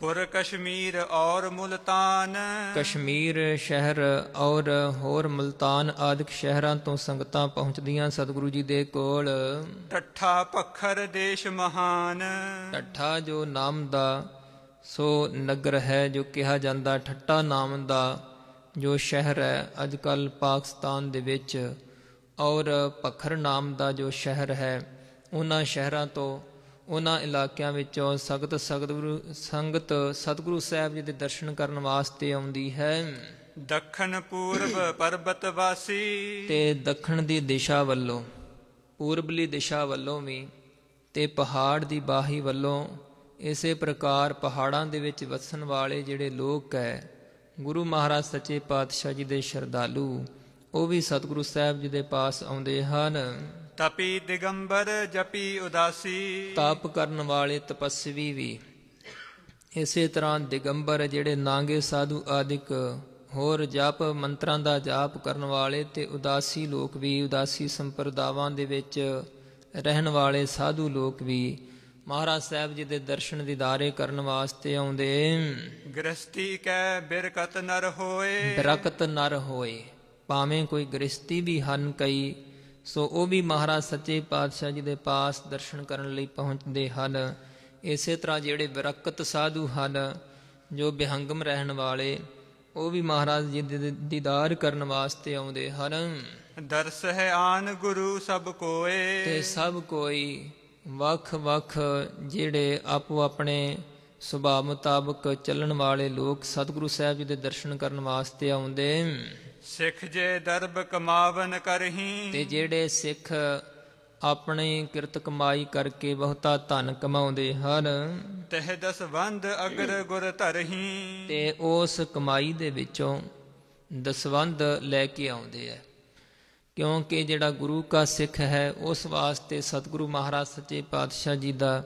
ਪੁਰ ਕਸ਼ਮੀਰ ਔਰ ਮਲਤਾਨ ਕਸ਼ਮੀਰ ਸ਼ਹਿਰ ਔਰ ਹੋਰ ਮਲਤਾਨ ਆਦਿਕ ਸ਼ਹਿਰਾਂ ਤੋਂ ਸੰਗਤਾਂ ਪਹੁੰਚਦੀਆਂ ਸਤਿਗੁਰੂ ਜੀ ਦੇ ਕੋਲ ਟੱਠਾ ਪਖਰ ਦੇਸ਼ ਮਹਾਨ ਟੱਠਾ ਜੋ ਨਾਮ ਦਾ ਸੋ ਨਗਰ ਹੈ ਜੋ ਕਿਹਾ ਜਾਂਦਾ ਠੱਟਾ ਨਾਮ ਦਾ ਜੋ ਸ਼ਹਿਰ ਹੈ ਅੱਜ ਕੱਲ ਪਾਕਿਸਤਾਨ ਦੇ ਵਿੱਚ ਔਰ ਪਖਰ ਨਾਮ ਦਾ ਜੋ ਸ਼ਹਿਰ ਹੈ ਉਹਨਾਂ ਸ਼ਹਿਰਾਂ ਤੋਂ ਉਹਨਾਂ ਇਲਾਕਿਆਂ ਵਿੱਚੋਂ ਸਖਤ ਸਤਿਗੁਰੂ ਸੰਗਤ ਸਤਿਗੁਰੂ ਸਾਹਿਬ ਜੀ ਦੇ ਦਰਸ਼ਨ ਕਰਨ ਵਾਸਤੇ ਆਉਂਦੀ ਹੈ ਦੱਖਣ ਪੂਰਬ ਪਰਬਤ ਵਾਸੀ ਤੇ ਦੱਖਣ ਦੀ ਦਿਸ਼ਾ ਵੱਲੋਂ ਪੂਰਬਲੀ ਦਿਸ਼ਾ ਵੱਲੋਂ ਵੀ ਤੇ ਪਹਾੜ ਦੀ ਬਾਹੀ ਵੱਲੋਂ ਇਸੇ ਪ੍ਰਕਾਰ ਪਹਾੜਾਂ ਦੇ ਵਿੱਚ ਵਸਣ ਵਾਲੇ ਜਿਹੜੇ ਲੋਕ ਹੈ ਗੁਰੂ ਮਹਾਰਾਜ ਸੱਚੇ ਪਾਤਸ਼ਾਹ ਜੀ ਦੇ ਸ਼ਰਧਾਲੂ ਉਹ ਵੀ ਸਤਿਗੁਰੂ ਸਾਹਿਬ ਜੀ ਦੇ ਪਾਸ ਆਉਂਦੇ ਹਨ ਤਪੀ ਦਿਗੰਬਰ ਜਪੀ ਉਦਾਸੀ ਤਪ ਕਰਨ ਵਾਲੇ ਤਪਸਵੀ ਵੀ ਇਸੇ ਤਰ੍ਹਾਂ ਦਿਗੰਬਰ ਜਿਹੜੇ ਨਾਂਗੇ ਸਾਧੂ ਆਦਿਕ ਹੋਰ ਜਪ ਮੰਤਰਾਂ ਦਾ ਜਾਪ ਕਰਨ ਵਾਲੇ ਤੇ ਉਦਾਸੀ ਲੋਕ ਵੀ ਉਦਾਸੀ ਸੰਪਰਦਾਵਾਂ ਦੇ ਵਿੱਚ ਰਹਿਣ ਵਾਲੇ ਸਾਧੂ ਲੋਕ ਵੀ ਮਹਾਰਾਜ ਸਾਹਿਬ ਜੀ ਦੇ ਦਰਸ਼ਨ ਦੀਦਾਰੇ ਕਰਨ ਵਾਸਤੇ ਆਉਂਦੇ ਗ੍ਰਸਤੀ ਕੈ ਬਿਰਕਤ ਨਰ ਹੋਏ ਬਿਰਕਤ ਨਰ ਹੋਏ ਭਾਵੇਂ ਕੋਈ ਗ੍ਰਸਤੀ ਵੀ ਹਨ ਕਈ ਸੋ ਉਹ ਵੀ ਮਹਾਰਾਜ ਸੱਚੇ ਪਾਤਸ਼ਾਹ ਜੀ ਦੇ ਪਾਸ ਦਰਸ਼ਨ ਕਰਨ ਲਈ ਪਹੁੰਚਦੇ ਹਨ ਇਸੇ ਤਰ੍ਹਾਂ ਜਿਹੜੇ ਬਰਕਤ ਸਾਧੂ ਹਨ ਜੋ ਬਿਹੰਗਮ ਰਹਿਣ ਵਾਲੇ ਉਹ ਵੀ ਮਹਾਰਾਜ ਜੀ ਦੇ ਦੀਦਾਰ ਕਰਨ ਵਾਸਤੇ ਆਉਂਦੇ ਹਨ ਦਰਸ ਹੈ ਆਨ ਗੁਰੂ ਸਭ ਕੋਏ ਤੇ ਸਭ ਕੋਈ ਵੱਖ-ਵੱਖ ਜਿਹੜੇ ਆਪੋ ਆਪਣੇ ਸੁਭਾਅ ਮੁਤਾਬਕ ਚੱਲਣ ਵਾਲੇ ਲੋਕ ਸਤਿਗੁਰੂ ਸਾਹਿਬ ਜੀ ਦੇ ਦਰਸ਼ਨ ਕਰਨ ਵਾਸਤੇ ਆਉਂਦੇ ਸਿੱਖ ਜੇ ਦਰਬ ਕਮਾਵਨ ਕਰਹੀ ਤੇ ਜਿਹੜੇ ਸਿੱਖ ਆਪਣੀ ਕਿਰਤ ਕਮਾਈ ਕਰਕੇ ਬਹੁਤਾ ਧਨ ਕਮਾਉਂਦੇ ਹਨ ਤਹ ਦਸਵੰਦ ਅਗਰ ਗੁਰ ਧਰਹੀ ਤੇ ਉਸ ਕਮਾਈ ਦੇ ਵਿੱਚੋਂ ਦਸਵੰਦ ਲੈ ਕੇ ਆਉਂਦੇ ਆ ਕਿਉਂਕਿ ਜਿਹੜਾ ਗੁਰੂ ਕਾ ਸਿੱਖ ਹੈ ਉਸ ਵਾਸਤੇ ਸਤਿਗੁਰੂ ਮਹਾਰਾਜ ਸੱਚੇ ਪਾਤਸ਼ਾਹ ਜੀ ਦਾ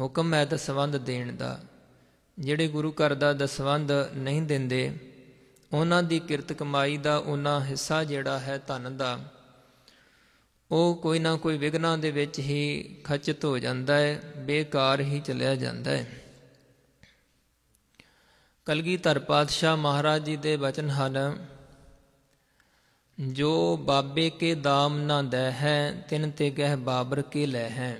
ਹੁਕਮ ਹੈ ਦਸਵੰਦ ਦੇਣ ਦਾ ਜਿਹੜੇ ਗੁਰੂ ਘਰ ਦਾ ਦਸਵੰਦ ਨਹੀਂ ਦਿੰਦੇ ਉਹਨਾਂ ਦੀ ਕਿਰਤ ਕਮਾਈ ਦਾ ਉਹਨਾਂ ਹਿੱਸਾ ਜਿਹੜਾ ਹੈ ਧਨ ਦਾ ਉਹ ਕੋਈ ਨਾ ਕੋਈ ਵਿਗਨਾ ਦੇ ਵਿੱਚ ਹੀ ਖਚਤ ਹੋ ਜਾਂਦਾ ਹੈ ਬੇਕਾਰ ਹੀ ਚਲਿਆ ਜਾਂਦਾ ਹੈ ਕਲਗੀਧਰ ਪਾਤਸ਼ਾਹ ਮਹਾਰਾਜ ਜੀ ਦੇ ਬਚਨ ਹਨ ਜੋ ਬਾਬੇ ਕੇ ਦਾਮ ਨਾ ਦੇ ਹੈ ਤਿੰਨ ਤੇ ਗਹਿ ਬਾਬਰ ਕੇ ਲੈ ਹੈ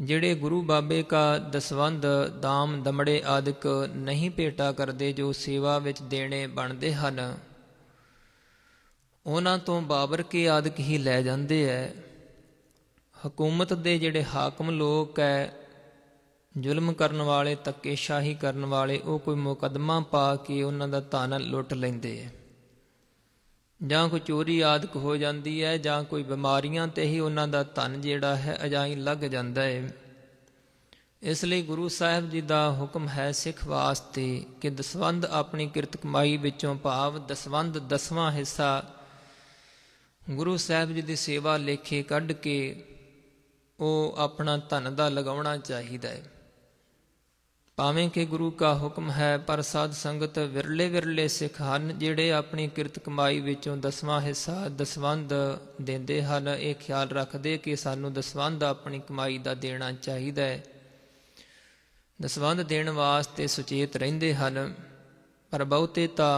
ਜਿਹੜੇ ਗੁਰੂ ਬਾਬੇ ਕਾ ਦਸਵੰਦ ਦਾਮ ਦਮੜੇ ਆਦਿਕ ਨਹੀਂ ਭੇਟਾ ਕਰਦੇ ਜੋ ਸੇਵਾ ਵਿੱਚ ਦੇਣੇ ਬਣਦੇ ਹਨ ਉਹਨਾਂ ਤੋਂ ਬਾਬਰ ਕੇ ਆਦਿਕ ਹੀ ਲੈ ਜਾਂਦੇ ਐ ਹਕੂਮਤ ਦੇ ਜਿਹੜੇ ਹਾਕਮ ਲੋਕ ਐ ਜ਼ੁਲਮ ਕਰਨ ਵਾਲੇ ਤੱਕੇ ਸ਼ਾਹੀ ਕਰਨ ਵਾਲੇ ਉਹ ਕੋਈ ਮੁਕਦਮਾ ਪਾ ਕੇ ਉਹਨਾਂ ਦਾ ਧਨ ਲੁੱਟ ਲੈਂਦੇ ਐ ਜਾਂ ਕੋਈ ਚੋਰੀ ਆਦਿਕ ਹੋ ਜਾਂਦੀ ਹੈ ਜਾਂ ਕੋਈ ਬਿਮਾਰੀਆਂ ਤੇ ਹੀ ਉਹਨਾਂ ਦਾ ਧਨ ਜਿਹੜਾ ਹੈ ਅਜਾਈ ਲੱਗ ਜਾਂਦਾ ਹੈ ਇਸ ਲਈ ਗੁਰੂ ਸਾਹਿਬ ਜੀ ਦਾ ਹੁਕਮ ਹੈ ਸਿੱਖ ਵਾਸਤੇ ਕਿ ਦਸਵੰਦ ਆਪਣੀ ਕਿਰਤ ਕਮਾਈ ਵਿੱਚੋਂ ਭਾਵ ਦਸਵੰਦ ਦਸਵਾਂ ਹਿੱਸਾ ਗੁਰੂ ਸਾਹਿਬ ਜੀ ਦੀ ਸੇਵਾ ਲੇਖੇ ਕੱਢ ਕੇ ਉਹ ਆਪਣਾ ਧਨ ਦਾ ਲਗਾਉਣਾ ਚਾਹੀਦਾ ਹੈ ਭਾਵੇਂ ਕਿ ਗੁਰੂ ਕਾ ਹੁਕਮ ਹੈ ਪਰ ਸਾਧ ਸੰਗਤ ਵਿਰਲੇ ਵਿਰਲੇ ਸਿੱਖ ਹਨ ਜਿਹੜੇ ਆਪਣੀ ਕਿਰਤ ਕਮਾਈ ਵਿੱਚੋਂ ਦਸਵਾਂ ਹਿੱਸਾ ਦਸਵੰਦ ਦਿੰਦੇ ਹਨ ਇਹ ਖਿਆਲ ਰੱਖਦੇ ਕਿ ਸਾਨੂੰ ਦਸਵੰਦ ਆਪਣੀ ਕਮਾਈ ਦਾ ਦੇਣਾ ਚਾਹੀਦਾ ਹੈ ਦਸਵੰਦ ਦੇਣ ਵਾਸਤੇ ਸੁਚੇਤ ਰਹਿੰਦੇ ਹਨ ਪਰ ਬਹੁਤੇ ਤਾਂ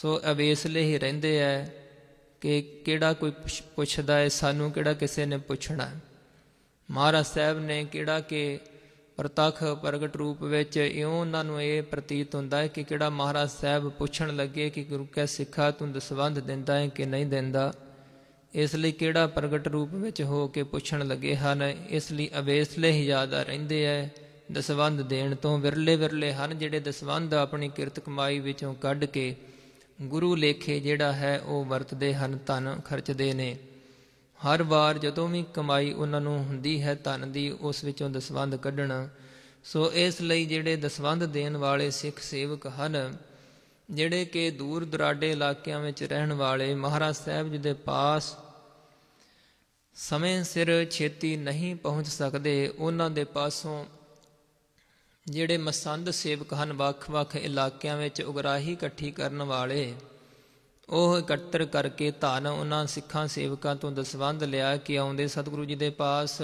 ਸੋ ਅਵੇਸਲੇ ਹੀ ਰਹਿੰਦੇ ਐ ਕਿ ਕਿਹੜਾ ਕੋਈ ਪੁੱਛਦਾ ਹੈ ਸਾਨੂੰ ਕਿਹੜਾ ਕਿਸੇ ਨੇ ਪੁੱਛਣਾ ਮਹਾਰਾਜ ਸਾਹਿਬ ਨੇ ਕਿਹੜਾ ਕਿ ਪ੍ਰਤੱਖ ਪ੍ਰਗਟ ਰੂਪ ਵਿੱਚ ਇਉਂ ਉਹਨਾਂ ਨੂੰ ਇਹ ਪ੍ਰਤੀਤ ਹੁੰਦਾ ਹੈ ਕਿ ਕਿਹੜਾ ਮਹਾਰਾਜ ਸਾਹਿਬ ਪੁੱਛਣ ਲੱਗੇ ਕਿ ਗੁਰੂ ਕੈ ਸਿੱਖਾ ਤੂੰ ਦਸਵੰਧ ਦਿੰਦਾ ਹੈ ਕਿ ਨਹੀਂ ਦਿੰਦਾ ਇਸ ਲਈ ਕਿਹੜਾ ਪ੍ਰਗਟ ਰੂਪ ਵਿੱਚ ਹੋ ਕੇ ਪੁੱਛਣ ਲੱਗੇ ਹਨ ਇਸ ਲਈ ਅਵੇਸਲੇ ਹੀ ਜ਼ਿਆਦਾ ਰਹਿੰਦੇ ਐ ਦਸਵੰਧ ਦੇਣ ਤੋਂ ਵਿਰਲੇ ਵਿਰਲੇ ਹਨ ਜਿਹੜੇ ਦਸਵੰਧ ਆਪਣੀ ਕਿਰਤ ਕਮਾਈ ਵਿੱਚੋਂ ਕੱਢ ਕੇ ਗੁਰੂ ਲੇਖੇ ਜਿਹੜਾ ਹੈ ਉਹ ਵਰਤਦੇ ਹਨ ਧਨ ਖਰਚਦੇ ਨੇ ਹਰ ਵਾਰ ਜਦੋਂ ਵੀ ਕਮਾਈ ਉਹਨਾਂ ਨੂੰ ਹੁੰਦੀ ਹੈ ਧਨ ਦੀ ਉਸ ਵਿੱਚੋਂ ਦਸਵੰਦ ਕੱਢਣਾ ਸੋ ਇਸ ਲਈ ਜਿਹੜੇ ਦਸਵੰਦ ਦੇਣ ਵਾਲੇ ਸਿੱਖ ਸੇਵਕ ਹਨ ਜਿਹੜੇ ਕਿ ਦੂਰ ਦਰਾਡੇ ਇਲਾਕਿਆਂ ਵਿੱਚ ਰਹਿਣ ਵਾਲੇ ਮਹਾਰਾਜ ਸਾਹਿਬ ਜੀ ਦੇ ਪਾਸ ਸਮੇਂ ਸਿਰ ਛੇਤੀ ਨਹੀਂ ਪਹੁੰਚ ਸਕਦੇ ਉਹਨਾਂ ਦੇ ਪਾਸੋਂ ਜਿਹੜੇ ਮਸੰਦ ਸੇਵਕ ਹਨ ਵੱਖ-ਵੱਖ ਇਲਾਕਿਆਂ ਵਿੱਚ ਉਗਰਾਹੀ ਇਕੱਠੀ ਕਰਨ ਵਾਲੇ ਉਹ ਇਕੱਤਰ ਕਰਕੇ ਧਨ ਉਹਨਾਂ ਸਿੱਖਾਂ ਸੇਵਕਾਂ ਤੋਂ ਦਸਵੰਧ ਲਿਆ ਕਿ ਆਉਂਦੇ ਸਤਿਗੁਰੂ ਜੀ ਦੇ ਪਾਸ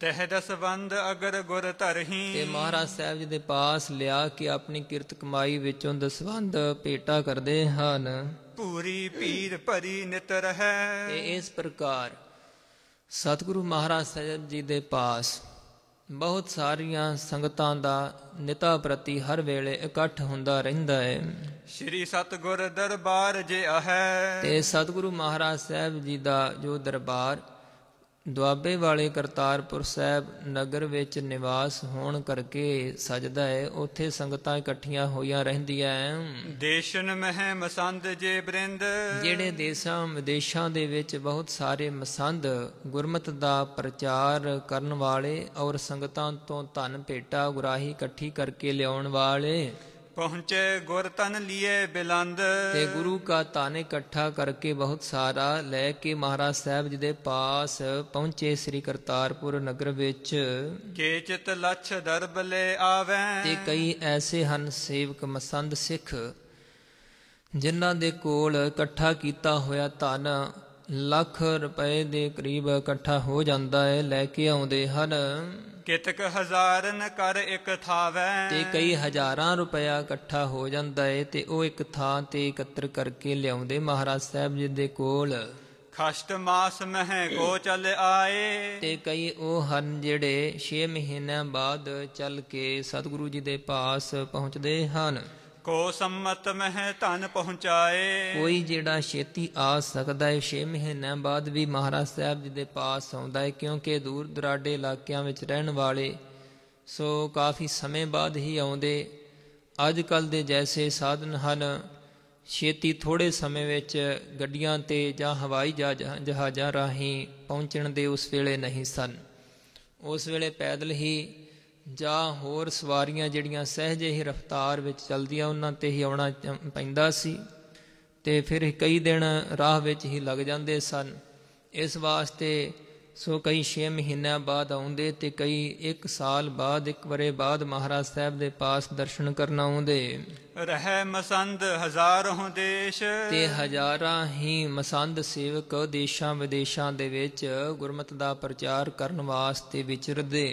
ਤਹ ਦਸਵੰਧ ਅਗਰ ਗੁਰ ਧਰਹੀ ਤੇ ਮਹਾਰਾਜ ਸਾਹਿਬ ਜੀ ਦੇ ਪਾਸ ਲਿਆ ਕਿ ਆਪਣੀ ਕਿਰਤ ਕਮਾਈ ਵਿੱਚੋਂ ਦਸਵੰਧ ਭੇਟਾ ਕਰਦੇ ਹਨ ਪੂਰੀ ਪੀਰ ਭਰੀ ਨਿਤ ਰਹਿ ਤੇ ਇਸ ਪ੍ਰਕਾਰ ਸਤਿਗੁਰੂ ਮਹਾਰਾਜ ਸਾਹਿਬ ਜੀ ਦੇ ਪਾਸ ਬਹੁਤ ਸਾਰੀਆਂ ਸੰਗਤਾਂ ਦਾ ਨਿਤਾ ਪ੍ਰਤੀ ਹਰ ਵੇਲੇ ਇਕੱਠ ਹੁੰਦਾ ਰਹਿੰਦਾ ਹੈ ਸ੍ਰੀ ਸਤਗੁਰ ਦਰਬਾਰ ਜੇ ਆਹੈ ਤੇ ਸਤਗੁਰੂ ਮਹਾਰਾਜ ਸਾਹਿਬ ਜੀ ਦਾ ਜੋ ਦਰਬਾਰ ਦੁਆਬੇ ਵਾਲੇ ਕਰਤਾਰਪੁਰ ਸਾਹਿਬ ਨਗਰ ਵਿੱਚ ਨਿਵਾਸ ਹੋਣ ਕਰਕੇ ਸਜਦਾ ਹੈ ਉੱਥੇ ਸੰਗਤਾਂ ਇਕੱਠੀਆਂ ਹੋਈਆਂ ਰਹਿੰਦੀਆਂ ਦੇਸ਼ਨ ਮਹਿ ਮਸੰਦ ਜੇ ਬ੍ਰਿੰਦ ਜਿਹੜੇ ਦੇਸ਼ਾਂ ਵਿਦੇਸ਼ਾਂ ਦੇ ਵਿੱਚ ਬਹੁਤ ਸਾਰੇ ਮਸੰਦ ਗੁਰਮਤ ਦਾ ਪ੍ਰਚਾਰ ਕਰਨ ਵਾਲੇ ਔਰ ਸੰਗਤਾਂ ਤੋਂ ਧਨ ਭੇਟਾ ਗੁਰਾਹੀ ਇਕੱਠੀ ਕਰਕੇ ਲਿਆਉਣ ਵਾਲੇ ਪਹੁੰਚੇ ਗੁਰ ਤਨ ਲੀਏ ਬਿਲੰਦ ਤੇ ਗੁਰੂ ਕਾ ਤਨ ਇਕੱਠਾ ਕਰਕੇ ਬਹੁਤ ਸਾਰਾ ਲੈ ਕੇ ਮਹਾਰਾਜ ਸਾਹਿਬ ਜੀ ਦੇ ਪਾਸ ਪਹੁੰਚੇ ਸ੍ਰੀ ਕਰਤਾਰਪੁਰ ਨਗਰ ਵਿੱਚ ਕੇਚਿਤ ਲਛ ਦਰਬਲੇ ਆਵੇ ਤੇ ਕਈ ਐਸੇ ਹਨ ਸੇਵਕ ਮਸੰਦ ਸਿੱਖ ਜਿਨ੍ਹਾਂ ਦੇ ਕੋਲ ਇਕੱਠਾ ਕੀਤਾ ਹੋਇਆ ਧਨ ਲੱਖ ਰੁਪਏ ਦੇ ਕਰੀਬ ਇਕੱਠਾ ਹੋ ਜਾਂਦਾ ਹੈ ਲੈ ਕੇ ਆਉਂਦੇ ਹਨ ਕਿਤਕ ਹਜ਼ਾਰ ਨ ਕਰ ਇੱਕ ਥਾਵੈ ਤੇ ਕਈ ਹਜ਼ਾਰਾਂ ਰੁਪਇਆ ਇਕੱਠਾ ਹੋ ਜਾਂਦਾ ਹੈ ਤੇ ਉਹ ਇੱਕ ਥਾਂ ਤੇ ਇਕੱਤਰ ਕਰਕੇ ਲਿਆਉਂਦੇ ਮਹਾਰਾਜ ਸਾਹਿਬ ਜੀ ਦੇ ਕੋਲ ਖਸ਼ਟ ਮਾਸ ਮਹਿ ਕੋ ਚਲ ਆਏ ਤੇ ਕਈ ਉਹ ਹਨ ਜਿਹੜੇ 6 ਮਹੀਨਿਆਂ ਬਾਅਦ ਚੱਲ ਕੇ ਸਤਿਗੁਰੂ ਜੀ ਦੇ ਪਾਸ ਪਹੁੰਚਦੇ ਹਨ ਕੋ ਸੰਮਤ ਮਹਿ ਧਨ ਪਹੁੰਚਾਏ ਕੋਈ ਜਿਹੜਾ ਛੇਤੀ ਆ ਸਕਦਾ ਹੈ 6 ਮਹੀਨਿਆਂ ਬਾਅਦ ਵੀ ਮਹਾਰਾਜ ਸਾਹਿਬ ਜੀ ਦੇ ਪਾਸ ਆਉਂਦਾ ਹੈ ਕਿਉਂਕਿ ਦੂਰ ਦਰਾਡੇ ਇਲਾਕਿਆਂ ਵਿੱਚ ਰਹਿਣ ਵਾਲੇ ਸੋ ਕਾਫੀ ਸਮੇਂ ਬਾਅਦ ਹੀ ਆਉਂਦੇ ਅੱਜ ਕੱਲ ਦੇ ਜੈਸੇ ਸਾਧਨ ਹਨ ਛੇਤੀ ਥੋੜੇ ਸਮੇਂ ਵਿੱਚ ਗੱਡੀਆਂ ਤੇ ਜਾਂ ਹਵਾਈ ਜਹਾਜ਼ਾਂ ਰਾਹੀਂ ਪਹੁੰਚਣ ਦੇ ਉਸ ਵੇਲੇ ਨਹੀਂ ਸਨ ਉਸ ਵੇਲੇ ਪੈਦਲ ਹੀ ਜਾਂ ਹੋਰ ਸਵਾਰੀਆਂ ਜਿਹੜੀਆਂ ਸਹਿਜੇ ਹੀ ਰਫ਼ਤਾਰ ਵਿੱਚ ਚਲਦੀਆਂ ਉਹਨਾਂ ਤੇ ਹੀ ਆਉਣਾ ਪੈਂਦਾ ਸੀ ਤੇ ਫਿਰ ਕਈ ਦਿਨ ਰਾਹ ਵਿੱਚ ਹੀ ਲੱਗ ਜਾਂਦੇ ਸਨ ਇਸ ਵਾਸਤੇ ਸੋ ਕਈ 6 ਮਹੀਨਿਆਂ ਬਾਅਦ ਆਉਂਦੇ ਤੇ ਕਈ 1 ਸਾਲ ਬਾਅਦ 1 ਵਰੇ ਬਾਅਦ ਮਹਾਰਾਜ ਸਾਹਿਬ ਦੇ ਪਾਸ ਦਰਸ਼ਨ ਕਰਨ ਆਉਂਦੇ ਰਹਿ ਮਸੰਦ ਹਜ਼ਾਰਾਂ ਦੇਸ਼ ਤੇ ਹਜ਼ਾਰਾਂ ਹੀ ਮਸੰਦ ਸੇਵਕ ਦੇਸ਼ਾਂ ਵਿਦੇਸ਼ਾਂ ਦੇ ਵਿੱਚ ਗੁਰਮਤਿ ਦਾ ਪ੍ਰਚਾਰ ਕਰਨ ਵਾਸਤੇ ਵਿਚਰਦੇ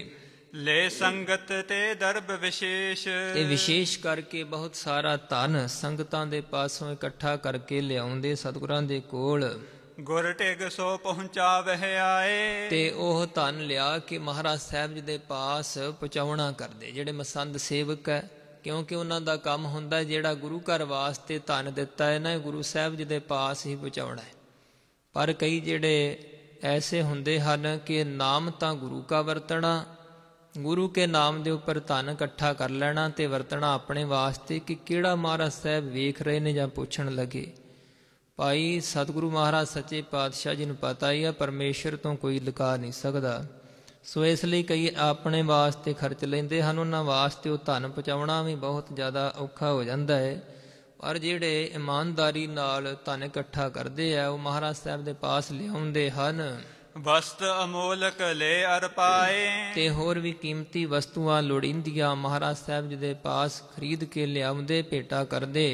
ਲੈ ਸੰਗਤ ਤੇ ਦਰਬ ਵਿਸ਼ੇਸ਼ ਇਹ ਵਿਸ਼ੇਸ਼ ਕਰਕੇ ਬਹੁਤ ਸਾਰਾ ਧਨ ਸੰਗਤਾਂ ਦੇ ਪਾਸੋਂ ਇਕੱਠਾ ਕਰਕੇ ਲਿਆਉਂਦੇ ਸਤਿਗੁਰਾਂ ਦੇ ਕੋਲ ਗੁਰ ਟਿਗ ਸੋ ਪਹੁੰਚਾ ਵਹਿ ਆਏ ਤੇ ਉਹ ਧਨ ਲਿਆ ਕੇ ਮਹਾਰਾਜ ਸਾਹਿਬ ਜੀ ਦੇ ਪਾਸ ਪਹੁੰਚਾਉਣਾ ਕਰਦੇ ਜਿਹੜੇ ਮਸੰਦ ਸੇਵਕ ਹੈ ਕਿਉਂਕਿ ਉਹਨਾਂ ਦਾ ਕੰਮ ਹੁੰਦਾ ਜਿਹੜਾ ਗੁਰੂ ਘਰ ਵਾਸਤੇ ਧਨ ਦਿੱਤਾ ਹੈ ਨਾ ਗੁਰੂ ਸਾਹਿਬ ਜੀ ਦੇ ਪਾਸ ਹੀ ਪਹੁੰਚਾਉਣਾ ਹੈ ਪਰ ਕਈ ਜਿਹੜੇ ਐਸੇ ਹੁੰਦੇ ਹਨ ਕਿ ਨਾਮ ਤਾਂ ਗੁਰੂ ਕਾ ਵਰਤਣਾ ਗੁਰੂ ਕੇ ਨਾਮ ਦੇ ਉੱਪਰ ਧਨ ਇਕੱਠਾ ਕਰ ਲੈਣਾ ਤੇ ਵਰਤਣਾ ਆਪਣੇ ਵਾਸਤੇ ਕਿ ਕਿਹੜਾ ਮਹਾਰਾਜ ਸਾਹਿਬ ਵੇਖ ਰਹੇ ਨੇ ਜਾਂ ਪੁੱਛਣ ਲੱਗੇ ਭਾਈ ਸਤਿਗੁਰੂ ਮਹਾਰਾਜ ਸੱਚੇ ਪਾਤਸ਼ਾਹ ਜੀ ਨੂੰ ਪਤਾ ਹੀ ਆ ਪਰਮੇਸ਼ਰ ਤੋਂ ਕੋਈ ਲੁਕਾ ਨਹੀਂ ਸਕਦਾ ਸੋ ਇਸ ਲਈ ਕਈ ਆਪਣੇ ਵਾਸਤੇ ਖਰਚ ਲੈਂਦੇ ਹਨ ਉਹਨਾਂ ਵਾਸਤੇ ਉਹ ਧਨ ਪਹੁੰਚਾਉਣਾ ਵੀ ਬਹੁਤ ਜ਼ਿਆਦਾ ਔਖਾ ਹੋ ਜਾਂਦਾ ਹੈ ਪਰ ਜਿਹੜੇ ਇਮਾਨਦਾਰੀ ਨਾਲ ਧਨ ਇਕੱਠਾ ਕਰਦੇ ਆ ਉਹ ਮਹਾਰਾਜ ਸਾਹਿਬ ਦੇ ਪਾਸ ਲਿਆਉਂਦੇ ਹਨ ਵਸਤ ਅਮੋਲਕ ਲੈ ਅਰ ਪਾਏ ਤੇ ਹੋਰ ਵੀ ਕੀਮਤੀ ਵਸਤੂਆਂ ਲੋੜਿੰਦੀਆਂ ਮਹਾਰਾਜ ਸਾਹਿਬ ਜੀ ਦੇ ਪਾਸ ਖਰੀਦ ਕੇ ਲਿਆਉਂਦੇ ਭੇਟਾ ਕਰਦੇ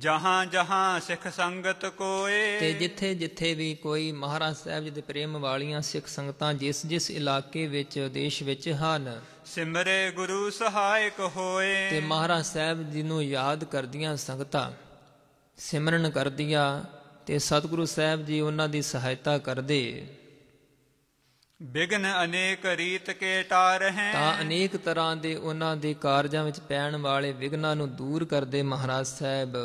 ਜਹਾਂ ਜਹਾਂ ਸਿੱਖ ਸੰਗਤ ਕੋਏ ਤੇ ਜਿੱਥੇ ਜਿੱਥੇ ਵੀ ਕੋਈ ਮਹਾਰਾਜ ਸਾਹਿਬ ਜੀ ਦੇ ਪ੍ਰੇਮ ਵਾਲੀਆਂ ਸਿੱਖ ਸੰਗਤਾਂ ਜਿਸ ਜਿਸ ਇਲਾਕੇ ਵਿੱਚ ਦੇਸ਼ ਵਿੱਚ ਹਨ ਸਿਮਰੇ ਗੁਰੂ ਸਹਾਇਕ ਹੋਏ ਤੇ ਮਹਾਰਾਜ ਸਾਹਿਬ ਜੀ ਨੂੰ ਯਾਦ ਕਰਦੀਆਂ ਸੰਗਤਾਂ ਸਿਮਰਨ ਕਰਦੀਆਂ ਤੇ ਸਤਿਗੁਰੂ ਸਾਹਿਬ ਜੀ ਉਹਨਾਂ ਦੀ ਸਹਾਇਤਾ ਕਰਦੇ ਵਿਗਨ ਅਨੇਕ ਰੀਤ ਕੇ ਟਾਰ ਹੈ ਤਾਂ ਅਨੇਕ ਤਰ੍ਹਾਂ ਦੇ ਉਹਨਾਂ ਦੇ ਕਾਰਜਾਂ ਵਿੱਚ ਪੈਣ ਵਾਲੇ ਵਿਗਨਾਂ ਨੂੰ ਦੂਰ ਕਰਦੇ ਮਹਾਰਾਜ ਸਾਹਿਬ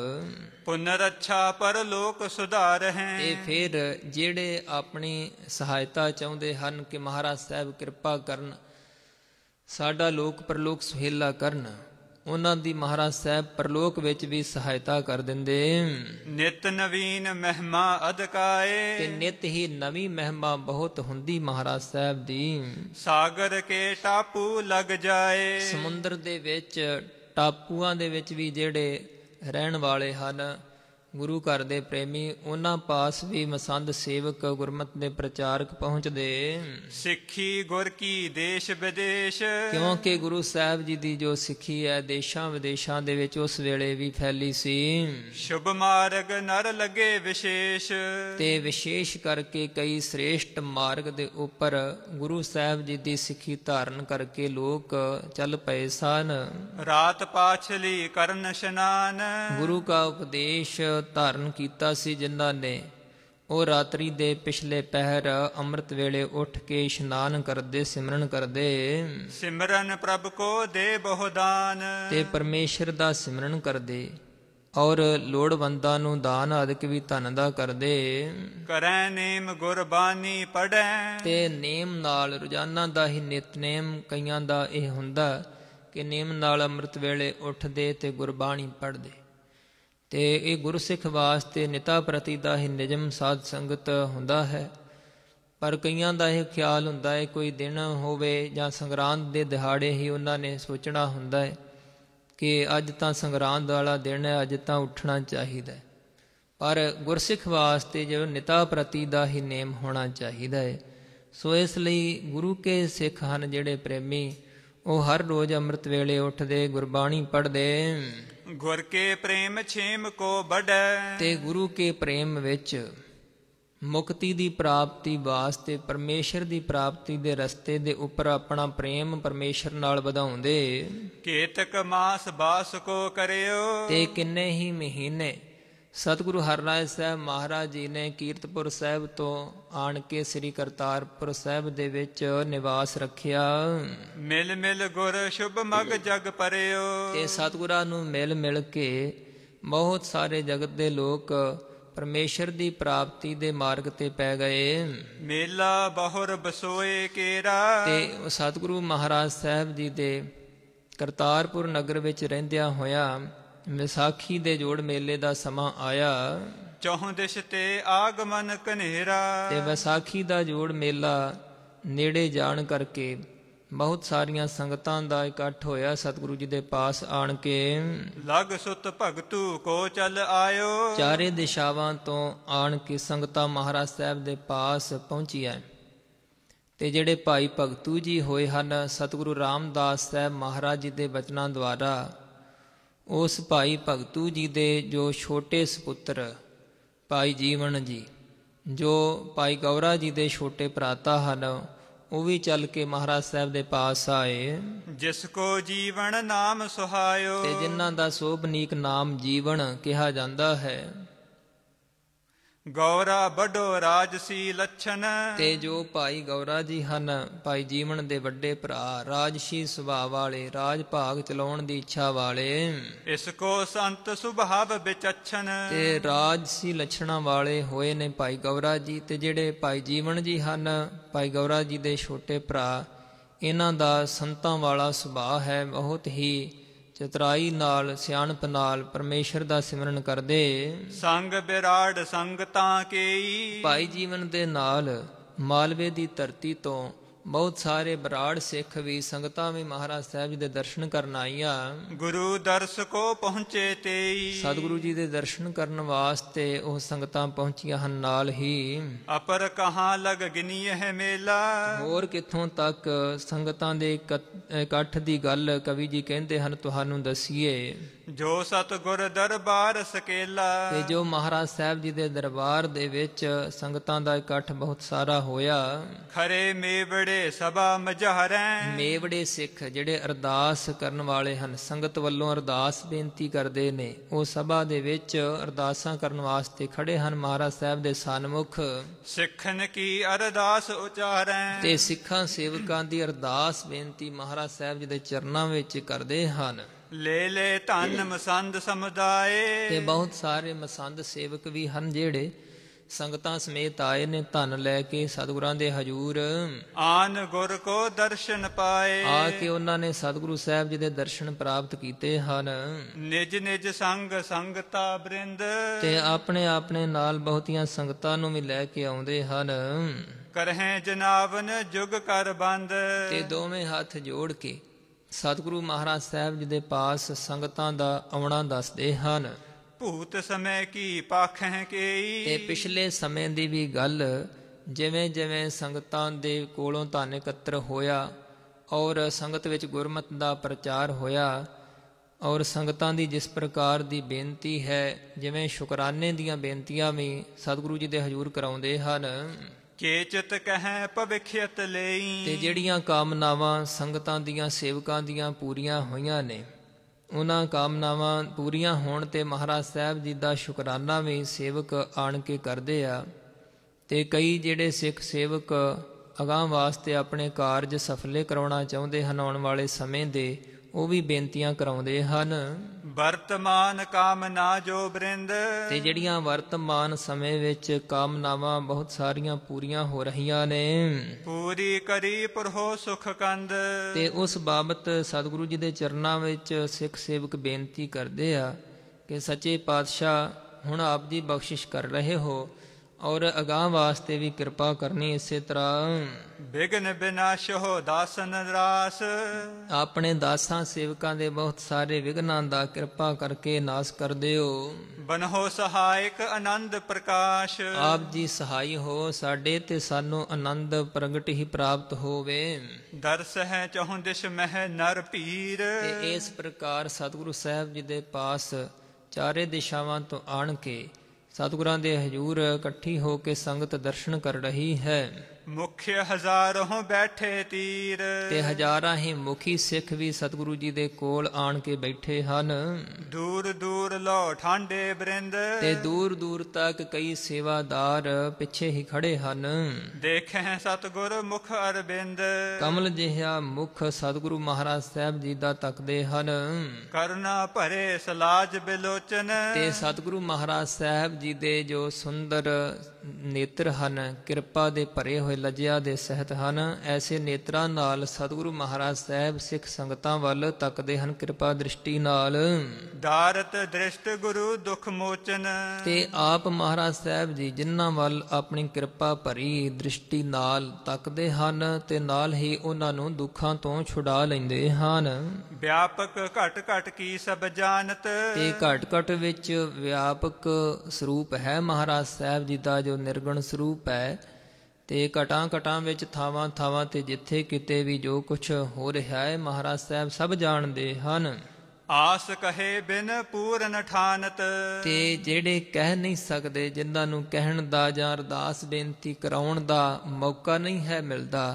ਪੁਨਰ ਅੱਛਾ ਪਰ ਲੋਕ ਸੁਧਾਰ ਹੈ ਤੇ ਫਿਰ ਜਿਹੜੇ ਆਪਣੀ ਸਹਾਇਤਾ ਚਾਹੁੰਦੇ ਹਨ ਕਿ ਮਹਾਰਾਜ ਸਾਹਿਬ ਕਿਰਪਾ ਕਰਨ ਸਾਡਾ ਲੋਕ ਪਰਲੋਕ ਸੁਹੇਲਾ ਕਰਨ ਉਹਨਾਂ ਦੀ ਮਹਾਰਾਜ ਸਾਹਿਬ ਪ੍ਰਲੋਕ ਵਿੱਚ ਵੀ ਸਹਾਇਤਾ ਕਰ ਦਿੰਦੇ ਨਿਤ ਨਵੀਨ ਮਹਿਮਾ ਅਦਕਾਏ ਤੇ ਨਿਤ ਹੀ ਨਵੀਂ ਮਹਿਮਾ ਬਹੁਤ ਹੁੰਦੀ ਮਹਾਰਾਜ ਸਾਹਿਬ ਦੀ ਸਾਗਰ ਕੇ ਟਾਪੂ ਲੱਗ ਜਾਏ ਸਮੁੰਦਰ ਦੇ ਵਿੱਚ ਟਾਪੂਆਂ ਦੇ ਵਿੱਚ ਵੀ ਜਿਹੜੇ ਰਹਿਣ ਵਾਲੇ ਹਨ ਗੁਰੂ ਘਰ ਦੇ ਪ੍ਰੇਮੀ ਉਹਨਾਂ ਪਾਸ ਵੀ ਮਸੰਦ ਸੇਵਕ ਗੁਰਮਤ ਦੇ ਪ੍ਰਚਾਰਕ ਪਹੁੰਚਦੇ ਸਿੱਖੀ ਗੁਰ ਕੀ ਦੇਸ਼ ਵਿਦੇਸ਼ ਕਿਉਂਕਿ ਗੁਰੂ ਸਾਹਿਬ ਜੀ ਦੀ ਜੋ ਸਿੱਖੀ ਹੈ ਦੇਸ਼ਾਂ ਵਿਦੇਸ਼ਾਂ ਦੇ ਵਿੱਚ ਉਸ ਵੇਲੇ ਵੀ ਫੈਲੀ ਸੀ ਸ਼ੁਭ ਮਾਰਗ ਨਰ ਲਗੇ ਵਿਸ਼ੇਸ਼ ਤੇ ਵਿਸ਼ੇਸ਼ ਕਰਕੇ ਕਈ ਸ੍ਰੇਸ਼ਟ ਮਾਰਗ ਦੇ ਉੱਪਰ ਗੁਰੂ ਸਾਹਿਬ ਜੀ ਦੀ ਸਿੱਖੀ ਧਾਰਨ ਕਰਕੇ ਲੋਕ ਚੱਲ ਪਏ ਸਨ ਰਾਤ ਪਾਛਲੀ ਕਰਨ ਇਸ਼ਨਾਨ ਗੁਰੂ ਦਾ ਉਪਦੇਸ਼ ਧਾਰਨ ਕੀਤਾ ਸੀ ਜਿਨ੍ਹਾਂ ਨੇ ਉਹ ਰਾਤਰੀ ਦੇ ਪਿਛਲੇ ਪਹਿਰ ਅੰਮ੍ਰਿਤ ਵੇਲੇ ਉੱਠ ਕੇ ਇਸ਼ਨਾਨ ਕਰਦੇ ਸਿਮਰਨ ਕਰਦੇ ਸਿਮਰਨ ਪ੍ਰਭ ਕੋ ਦੇ ਦਾਨ ਤੇ ਪਰਮੇਸ਼ਰ ਦਾ ਸਿਮਰਨ ਕਰਦੇ ਔਰ ਲੋੜਵੰਦਾਂ ਨੂੰ ਦਾਨ ਆਦਿਕ ਵੀ ਧਨ ਦਾ ਕਰਦੇ ਕਰੈ ਨੇਮ ਗੁਰਬਾਣੀ ਪੜੈ ਤੇ ਨੇਮ ਨਾਲ ਰੋਜ਼ਾਨਾ ਦਾ ਹੀ ਨਿਤਨੇਮ ਕਈਆਂ ਦਾ ਇਹ ਹੁੰਦਾ ਕਿ ਨੇਮ ਨਾਲ ਅੰਮ੍ਰਿਤ ਵੇਲੇ ਉੱਠਦੇ ਤੇ ਗੁਰਬਾਣੀ ਪੜਦੇ ਤੇ ਇਹ ਗੁਰਸਿੱਖ ਵਾਸਤੇ ਨਿਤਾ ਪ੍ਰਤੀ ਦਾ ਹੀ ਨਿਯਮ ਸਾਧ ਸੰਗਤ ਹੁੰਦਾ ਹੈ ਪਰ ਕਈਆਂ ਦਾ ਇਹ ਖਿਆਲ ਹੁੰਦਾ ਹੈ ਕੋਈ ਦਿਨ ਹੋਵੇ ਜਾਂ ਸੰਗਰਾਂਦ ਦੇ ਦਿਹਾੜੇ ਹੀ ਉਹਨਾਂ ਨੇ ਸੋਚਣਾ ਹੁੰਦਾ ਹੈ ਕਿ ਅੱਜ ਤਾਂ ਸੰਗਰਾਂਦ ਵਾਲਾ ਦਿਨ ਹੈ ਅੱਜ ਤਾਂ ਉੱਠਣਾ ਚਾਹੀਦਾ ਹੈ ਪਰ ਗੁਰਸਿੱਖ ਵਾਸਤੇ ਜੋ ਨਿਤਾ ਪ੍ਰਤੀ ਦਾ ਹੀ ਨੇਮ ਹੋਣਾ ਚਾਹੀਦਾ ਹੈ ਸੋ ਇਸ ਲਈ ਗੁਰੂ ਕੇ ਸਿੱਖ ਹਨ ਜਿਹੜੇ ਪ੍ਰੇਮੀ ਉਹ ਹਰ ਰੋਜ਼ ਅੰਮ੍ਰਿਤ ਵੇਲੇ ਉੱਠਦੇ ਗੁਰਬਾਣੀ ਪੜ੍ਹਦੇ ਗੁਰ ਕੇ ਪ੍ਰੇਮ ਛੇਮ ਕੋ ਬੜੈ ਤੇ ਗੁਰੂ ਕੇ ਪ੍ਰੇਮ ਵਿੱਚ ਮੁਕਤੀ ਦੀ ਪ੍ਰਾਪਤੀ ਵਾਸਤੇ ਪਰਮੇਸ਼ਰ ਦੀ ਪ੍ਰਾਪਤੀ ਦੇ ਰਸਤੇ ਦੇ ਉੱਪਰ ਆਪਣਾ ਪ੍ਰੇਮ ਪਰਮੇਸ਼ਰ ਨਾਲ ਵਧਾਉਂਦੇ ਕੇਤਕ ਮਾਸ ਬਾਸ ਕੋ ਕਰਿਓ ਤੇ ਕਿੰਨੇ ਹੀ ਮਹੀਨੇ ਸਤਿਗੁਰੂ ਹਰਰਾਏ ਸਾਹਿਬ ਮਹਾਰਾਜ ਜੀ ਨੇ ਕੀਰਤਪੁਰ ਸਾਹਿਬ ਤੋਂ ਆਣ ਕੇ ਸ੍ਰੀ ਕਰਤਾਰਪੁਰ ਸਾਹਿਬ ਦੇ ਵਿੱਚ ਨਿਵਾਸ ਰੱਖਿਆ ਮਿਲ ਮਿਲ ਗੁਰ ਸ਼ੁਭ ਮਗ ਜਗ ਪਰਿਓ ਤੇ ਸਤਿਗੁਰਾਂ ਨੂੰ ਮਿਲ ਮਿਲ ਕੇ ਬਹੁਤ ਸਾਰੇ ਜਗਤ ਦੇ ਲੋਕ ਪਰਮੇਸ਼ਰ ਦੀ ਪ੍ਰਾਪਤੀ ਦੇ ਮਾਰਗ ਤੇ ਪੈ ਗਏ ਮੇਲਾ ਬਹੁਰ ਬਸੋਏ ਕੇਰਾ ਤੇ ਸਤਿਗੁਰੂ ਮਹਾਰਾਜ ਸਾਹਿਬ ਜੀ ਦੇ ਕਰਤਾਰਪੁਰ ਨਗਰ ਵਿੱਚ ਰਹਿੰਦਿਆਂ ਹੋਇਆਂ ਵਿਸਾਖੀ ਦੇ ਜੋੜ ਮੇਲੇ ਦਾ ਸਮਾਂ ਆਇਆ ਚੌਹ ਦਿਸ਼ ਤੇ ਆਗਮਨ ਕਨੇਰਾ ਤੇ ਵਿਸਾਖੀ ਦਾ ਜੋੜ ਮੇਲਾ ਨੇੜੇ ਜਾਣ ਕਰਕੇ ਬਹੁਤ ਸਾਰੀਆਂ ਸੰਗਤਾਂ ਦਾ ਇਕੱਠ ਹੋਇਆ ਸਤਿਗੁਰੂ ਜੀ ਦੇ ਪਾਸ ਆਣ ਕੇ ਲਗ ਸੁਤ ਭਗਤੂ ਕੋ ਚਲ ਆਇਓ ਚਾਰੇ ਦਿਸ਼ਾਵਾਂ ਤੋਂ ਆਣ ਕੇ ਸੰਗਤਾਂ ਮਹਾਰਾਜ ਸਾਹਿਬ ਦੇ ਪਾਸ ਪਹੁੰਚੀਆਂ ਤੇ ਜਿਹੜੇ ਭਾਈ ਭਗਤੂ ਜੀ ਹੋਏ ਹਨ ਸਤਿਗੁਰੂ ਰਾਮਦਾਸ ਸਾਹਿਬ ਮਹਾਰਾਜ ਜੀ ਦੇ ਬਚਨਾਂ ਦੁਆਰਾ ਉਸ ਭਾਈ ਭਗਤੂ ਜੀ ਦੇ ਜੋ ਛੋਟੇ ਸੁਪੁੱਤਰ ਭਾਈ ਜੀਵਨ ਜੀ ਜੋ ਭਾਈ ਗੌਰਾ ਜੀ ਦੇ ਛੋਟੇ ਭਰਾਤਾ ਹਨ ਉਹ ਵੀ ਚੱਲ ਕੇ ਮਹਾਰਾਜ ਸਾਹਿਬ ਦੇ ਪਾਸ ਆਏ ਜਿਸ ਕੋ ਜੀਵਨ ਨਾਮ ਸੁਹਾਇਓ ਤੇ ਜਿਨ੍ਹਾਂ ਦਾ ਸੋਭਨੀਕ ਨਾਮ ਜੀਵਨ ਕਿਹਾ ਜਾਂਦਾ ਹੈ ਗੌਰਾ ਬਡੋ ਰਾਜਸੀ ਲਛਣ ਤੇ ਜੋ ਭਾਈ ਗੌਰਾ ਜੀ ਹਨ ਭਾਈ ਜੀਵਨ ਦੇ ਵੱਡੇ ਭਰਾ ਰਾਜਸੀ ਸੁਭਾਅ ਵਾਲੇ ਰਾਜ ਭਾਗ ਚਲਾਉਣ ਦੀ ਇੱਛਾ ਵਾਲੇ ਇਸ ਕੋ ਸੰਤ ਸੁਭਾਵ ਵਿਚਛਣ ਤੇ ਰਾਜਸੀ ਲਛਣਾ ਵਾਲੇ ਹੋਏ ਨੇ ਭਾਈ ਗੌਰਾ ਜੀ ਤੇ ਜਿਹੜੇ ਭਾਈ ਜੀਵਨ ਜੀ ਹਨ ਭਾਈ ਗੌਰਾ ਜੀ ਦੇ ਛੋਟੇ ਭਰਾ ਇਹਨਾਂ ਦਾ ਸੰਤਾਂ ਵਾਲਾ ਸੁਭਾਅ ਹੈ ਬਹੁਤ ਹੀ ਚਤਰਾਈ ਨਾਲ ਸਿਆਣਪ ਨਾਲ ਪਰਮੇਸ਼ਰ ਦਾ ਸਿਮਰਨ ਕਰਦੇ ਸੰਗ ਬਿਰਾੜ ਸੰਗਤਾਂ ਕੇਈ ਭਾਈ ਜੀਵਨ ਦੇ ਨਾਲ ਮਾਲਵੇ ਦੀ ਧਰਤੀ ਤੋਂ ਬਹੁਤ ਸਾਰੇ ਬਰਾੜ ਸਿੱਖ ਵੀ ਸੰਗਤਾਂ ਵੀ ਮਹਾਰਾਜ ਸਾਹਿਬ ਜੀ ਦੇ ਦਰਸ਼ਨ ਕਰਨ ਆਈਆਂ ਗੁਰੂ ਦਰਸ ਕੋ ਪਹੁੰਚੇ ਤੇਈ ਸਤਿਗੁਰੂ ਜੀ ਦੇ ਦਰਸ਼ਨ ਕਰਨ ਵਾਸਤੇ ਉਹ ਸੰਗਤਾਂ ਪਹੁੰਚੀਆਂ ਹਨ ਨਾਲ ਹੀ ਅਪਰ ਕਹਾਂ ਲਗ ਗਿਨੀ ਹੈ ਮੇਲਾ ਹੋਰ ਕਿੱਥੋਂ ਤੱਕ ਸੰਗਤਾਂ ਦੇ ਇਕੱਠ ਦੀ ਗੱਲ ਕਵੀ ਜੀ ਕਹਿੰਦੇ ਹਨ ਤੁਹਾਨੂੰ ਦਸੀਏ ਜੋ ਸਤਗੁਰ ਦਰਬਾਰ ਸਕੇਲਾ ਤੇ ਜੋ ਮਹਾਰਾਜ ਸਾਹਿਬ ਜੀ ਦੇ ਦਰਬਾਰ ਦੇ ਵਿੱਚ ਸੰਗਤਾਂ ਦਾ ਇਕੱਠ ਬਹੁਤ ਸਾਰਾ ਹੋਇਆ ਖਰੇ ਮੇਵੜੇ ਸਭਾ ਮਜਹਰੈ ਮੇਵੜੇ ਸਿੱਖ ਜਿਹੜੇ ਅਰਦਾਸ ਕਰਨ ਵਾਲੇ ਹਨ ਸੰਗਤ ਵੱਲੋਂ ਅਰਦਾਸ ਬੇਨਤੀ ਕਰਦੇ ਨੇ ਉਹ ਸਭਾ ਦੇ ਵਿੱਚ ਅਰਦਾਸਾਂ ਕਰਨ ਵਾਸਤੇ ਖੜੇ ਹਨ ਮਹਾਰਾਜ ਸਾਹਿਬ ਦੇ ਸਨਮੁਖ ਸਿੱਖਨ ਕੀ ਅਰਦਾਸ ਉਚਾਰੈ ਤੇ ਸਿੱਖਾਂ ਸੇਵਕਾਂ ਦੀ ਅਰਦਾਸ ਬੇਨਤੀ ਮਹਾਰਾਜ ਸਾਹਿਬ ਜੀ ਦੇ ਚਰਨਾਂ ਵਿੱਚ ਕਰਦੇ ਹਨ ਲੈ ਲੈ ਧਨ ਮਸੰਦ ਸਮਦਾਏ ਤੇ ਬਹੁਤ ਸਾਰੇ ਮਸੰਦ ਸੇਵਕ ਵੀ ਹਨ ਜਿਹੜੇ ਸੰਗਤਾਂ ਸਮੇਤ ਆਏ ਨੇ ਧਨ ਲੈ ਕੇ ਸਤਿਗੁਰਾਂ ਦੇ ਹਜੂਰ ਆਨ ਗੁਰ ਕੋ ਦਰਸ਼ਨ ਪਾਏ ਆ ਕੇ ਉਹਨਾਂ ਨੇ ਸਤਿਗੁਰੂ ਸਾਹਿਬ ਜੀ ਦੇ ਦਰਸ਼ਨ ਪ੍ਰਾਪਤ ਕੀਤੇ ਹਨ ਨਿਜ ਨਿਜ ਸੰਗ ਸੰਗਤਾ ਬ੍ਰਿੰਦ ਤੇ ਆਪਣੇ ਆਪਣੇ ਨਾਲ ਬਹੁਤੀਆਂ ਸੰਗਤਾਂ ਨੂੰ ਵੀ ਲੈ ਕੇ ਆਉਂਦੇ ਹਨ ਕਰਹਿ ਜਨਾਵਨ ਜੁਗ ਕਰ ਬੰਦ ਤੇ ਦੋਵੇਂ ਹੱਥ ਜੋੜ ਕੇ ਸਤਿਗੁਰੂ ਮਹਾਰਾਜ ਸਾਹਿਬ ਜੀ ਦੇ ਪਾਸ ਸੰਗਤਾਂ ਦਾ ਆਉਣਾ ਦੱਸਦੇ ਹਨ ਭੂਤ ਸਮੇ ਕੀ ਪੱਖ ਹੈ ਕੇਈ ਤੇ ਪਿਛਲੇ ਸਮੇਂ ਦੀ ਵੀ ਗੱਲ ਜਿਵੇਂ ਜਿਵੇਂ ਸੰਗਤਾਂ ਦੇ ਕੋਲੋਂ ਧਨ ਇਕੱਤਰ ਹੋਇਆ ਔਰ ਸੰਗਤ ਵਿੱਚ ਗੁਰਮਤ ਦਾ ਪ੍ਰਚਾਰ ਹੋਇਆ ਔਰ ਸੰਗਤਾਂ ਦੀ ਜਿਸ ਪ੍ਰਕਾਰ ਦੀ ਬੇਨਤੀ ਹੈ ਜਿਵੇਂ ਸ਼ੁਕਰਾਨੇ ਦੀਆਂ ਬੇਨਤੀਆਂ ਵੀ ਸਤਿਗੁਰੂ ਜੀ ਦੇ ਹਜ਼ੂਰ ਕਰਾਉਂਦੇ ਹਨ ਕੇਚਤ ਕਹੈ ਭਵਿਖਿਤ ਲਈ ਤੇ ਜਿਹੜੀਆਂ ਕਾਮਨਾਵਾਂ ਸੰਗਤਾਂ ਦੀਆਂ ਸੇਵਕਾਂ ਦੀਆਂ ਪੂਰੀਆਂ ਹੋਈਆਂ ਨੇ ਉਹਨਾਂ ਕਾਮਨਾਵਾਂ ਪੂਰੀਆਂ ਹੋਣ ਤੇ ਮਹਾਰਾਜ ਸਾਹਿਬ ਜੀ ਦਾ ਸ਼ੁਕਰਾਨਾ ਵੀ ਸੇਵਕ ਆਣ ਕੇ ਕਰਦੇ ਆ ਤੇ ਕਈ ਜਿਹੜੇ ਸਿੱਖ ਸੇਵਕ ਅਗਾਹ ਵਾਸਤੇ ਆਪਣੇ ਕਾਰਜ ਸਫਲੇ ਕਰਾਉਣਾ ਚਾਹੁੰਦੇ ਹਨ ਆਉਣ ਵਾਲੇ ਸਮੇਂ ਦੇ ਉਹ ਵੀ ਬੇਨਤੀਆਂ ਕਰਾਉਂਦੇ ਹਨ ਵਰਤਮਾਨ ਕਾਮਨਾ ਜੋ ਬ੍ਰਿੰਦ ਤੇ ਜਿਹੜੀਆਂ ਵਰਤਮਾਨ ਸਮੇਂ ਵਿੱਚ ਕਾਮਨਾਵਾਂ ਬਹੁਤ ਸਾਰੀਆਂ ਪੂਰੀਆਂ ਹੋ ਰਹੀਆਂ ਨੇ ਪੂਰੀ ਕਰੀ ਪਰਹੋ ਸੁਖ ਕੰਦ ਤੇ ਉਸ ਬਾਬਤ ਸਤਿਗੁਰੂ ਜੀ ਦੇ ਚਰਨਾਂ ਵਿੱਚ ਸਿੱਖ ਸੇਵਕ ਬੇਨਤੀ ਕਰਦੇ ਆ ਕਿ ਸੱਚੇ ਪਾਤਸ਼ਾਹ ਹੁਣ ਆਪ ਦੀ ਬਖਸ਼ਿਸ਼ ਕਰ ਰਹੇ ਹੋ ਔਰ ਅਗਾਹ ਵਾਸਤੇ ਵੀ ਕਿਰਪਾ ਕਰਨੀ ਇਸੇ ਤਰ੍ਹਾਂ ਬਿਗਨ ਬਿਨਾਸ਼ ਹੋ ਦਾਸ ਰਾਸ ਆਪਣੇ ਦਾਸਾਂ ਸੇਵਕਾਂ ਦੇ ਬਹੁਤ ਸਾਰੇ ਵਿਗਨਾਂ ਦਾ ਕਿਰਪਾ ਕਰਕੇ ਨਾਸ ਕਰ ਦਿਓ ਬਨਹੋ ਸਹਾਇਕ ਆਨੰਦ ਪ੍ਰਕਾਸ਼ ਆਪ ਜੀ ਸਹਾਈ ਹੋ ਸਾਡੇ ਤੇ ਸਾਨੂੰ ਆਨੰਦ ਪ੍ਰਗਟ ਹੀ ਪ੍ਰਾਪਤ ਹੋਵੇ ਦਰਸ ਹੈ ਚਹੁੰ ਦਿਸ਼ ਮਹਿ ਨਰ ਪੀਰ ਤੇ ਇਸ ਪ੍ਰਕਾਰ ਸਤਿਗੁਰੂ ਸਾਹਿਬ ਜੀ ਦੇ ਪਾਸ ਚਾਰੇ ਦਿਸ਼ਾਵਾਂ ਤੋਂ ਆਣ ਕੇ ਸਤਿਗੁਰਾਂ ਦੇ ਹਜੂਰ ਇਕੱਠੀ ਹੋ ਕੇ ਸੰਗਤ ਦਰਸ਼ਨ ਕਰ ਰਹੀ ਹੈ ਮੁਖਿ ਹਜ਼ਾਰੋਂ ਬੈਠੇ ਤੀਰ ਤੇ ਹਜ਼ਾਰਾਂ ਹੀ ਮੁਖੀ ਸਿੱਖ ਵੀ ਸਤਿਗੁਰੂ ਜੀ ਦੇ ਕੋਲ ਆਣ ਕੇ ਬੈਠੇ ਹਨ ਦੂਰ ਦੂਰ ਲੋ ਠਾਂਡੇ ਬ੍ਰਿੰਦ ਤੇ ਦੂਰ ਦੂਰ ਤੱਕ ਕਈ ਸੇਵਾਦਾਰ ਪਿੱਛੇ ਹੀ ਖੜੇ ਹਨ ਦੇਖੈ ਸਤਿਗੁਰ ਮੁਖ ਅਰਬਿੰਦ ਕਮਲ ਜਿਹਾ ਮੁਖ ਸਤਿਗੁਰੂ ਮਹਾਰਾਜ ਸਾਹਿਬ ਜੀ ਦਾ ਤੱਕਦੇ ਹਨ ਕਰਨਾ ਭਰੇ ਸਲਾਜ ਬਿਲੋਚਨ ਤੇ ਸਤਿਗੁਰੂ ਮਹਾਰਾਜ ਸਾਹਿਬ ਜੀ ਦੇ ਜੋ ਸੁੰਦਰ ਨੇਤਰ ਹਨ ਕਿਰਪਾ ਦੇ ਭਰੇ ਹੋਏ ਲਜਿਆ ਦੇ ਸਹਿਤ ਹਨ ਐਸੇ ਨੇਤਰਾਂ ਨਾਲ ਸਤਿਗੁਰੂ ਮਹਾਰਾਜ ਸਾਹਿਬ ਸਿੱਖ ਸੰਗਤਾਂ ਵੱਲ ਤੱਕਦੇ ਹਨ ਕਿਰਪਾ ਦ੍ਰਿਸ਼ਟੀ ਨਾਲ ਦਾਰਤ ਦ੍ਰਿਸ਼ਟ ਗੁਰੂ ਦੁਖ ਮੋਚਨ ਤੇ ਆਪ ਮਹਾਰਾਜ ਸਾਹਿਬ ਜੀ ਜਿਨ੍ਹਾਂ ਵੱਲ ਆਪਣੀ ਕਿਰਪਾ ਭਰੀ ਦ੍ਰਿਸ਼ਟੀ ਨਾਲ ਤੱਕਦੇ ਹਨ ਤੇ ਨਾਲ ਹੀ ਉਹਨਾਂ ਨੂੰ ਦੁੱਖਾਂ ਤੋਂ ਛੁਡਾ ਲੈਂਦੇ ਹਨ ਵਿਆਪਕ ਘਟ ਘਟ ਕੀ ਸਭ ਜਾਣਤ ਤੇ ਘਟ ਘਟ ਵਿੱਚ ਵਿਆਪਕ ਸਰੂਪ ਹੈ ਮਹਾਰਾਜ ਸਾਹਿਬ ਜੀ ਦਾ ਜੋ ਨਿਰਗੁਣ ਸਰੂਪ ਹੈ ਤੇ ਕਟਾਂ ਕਟਾਂ ਵਿੱਚ ਥਾਵਾਂ ਥਾਵਾਂ ਤੇ ਜਿੱਥੇ ਕਿਤੇ ਵੀ ਜੋ ਕੁਝ ਹੋ ਰਿਹਾ ਹੈ ਮਹਾਰਾਜ ਸਾਹਿਬ ਸਭ ਜਾਣਦੇ ਹਨ ਆਸ ਕਹੇ ਬਿਨ ਪੂਰਨ ਠਾਨਤ ਤੇ ਜਿਹੜੇ ਕਹਿ ਨਹੀਂ ਸਕਦੇ ਜਿਨ੍ਹਾਂ ਨੂੰ ਕਹਿਣ ਦਾ ਜਾਂ ਅਰਦਾਸ ਬੇਨਤੀ ਕਰਾਉਣ ਦਾ ਮੌਕਾ ਨਹੀਂ ਹੈ ਮਿਲਦਾ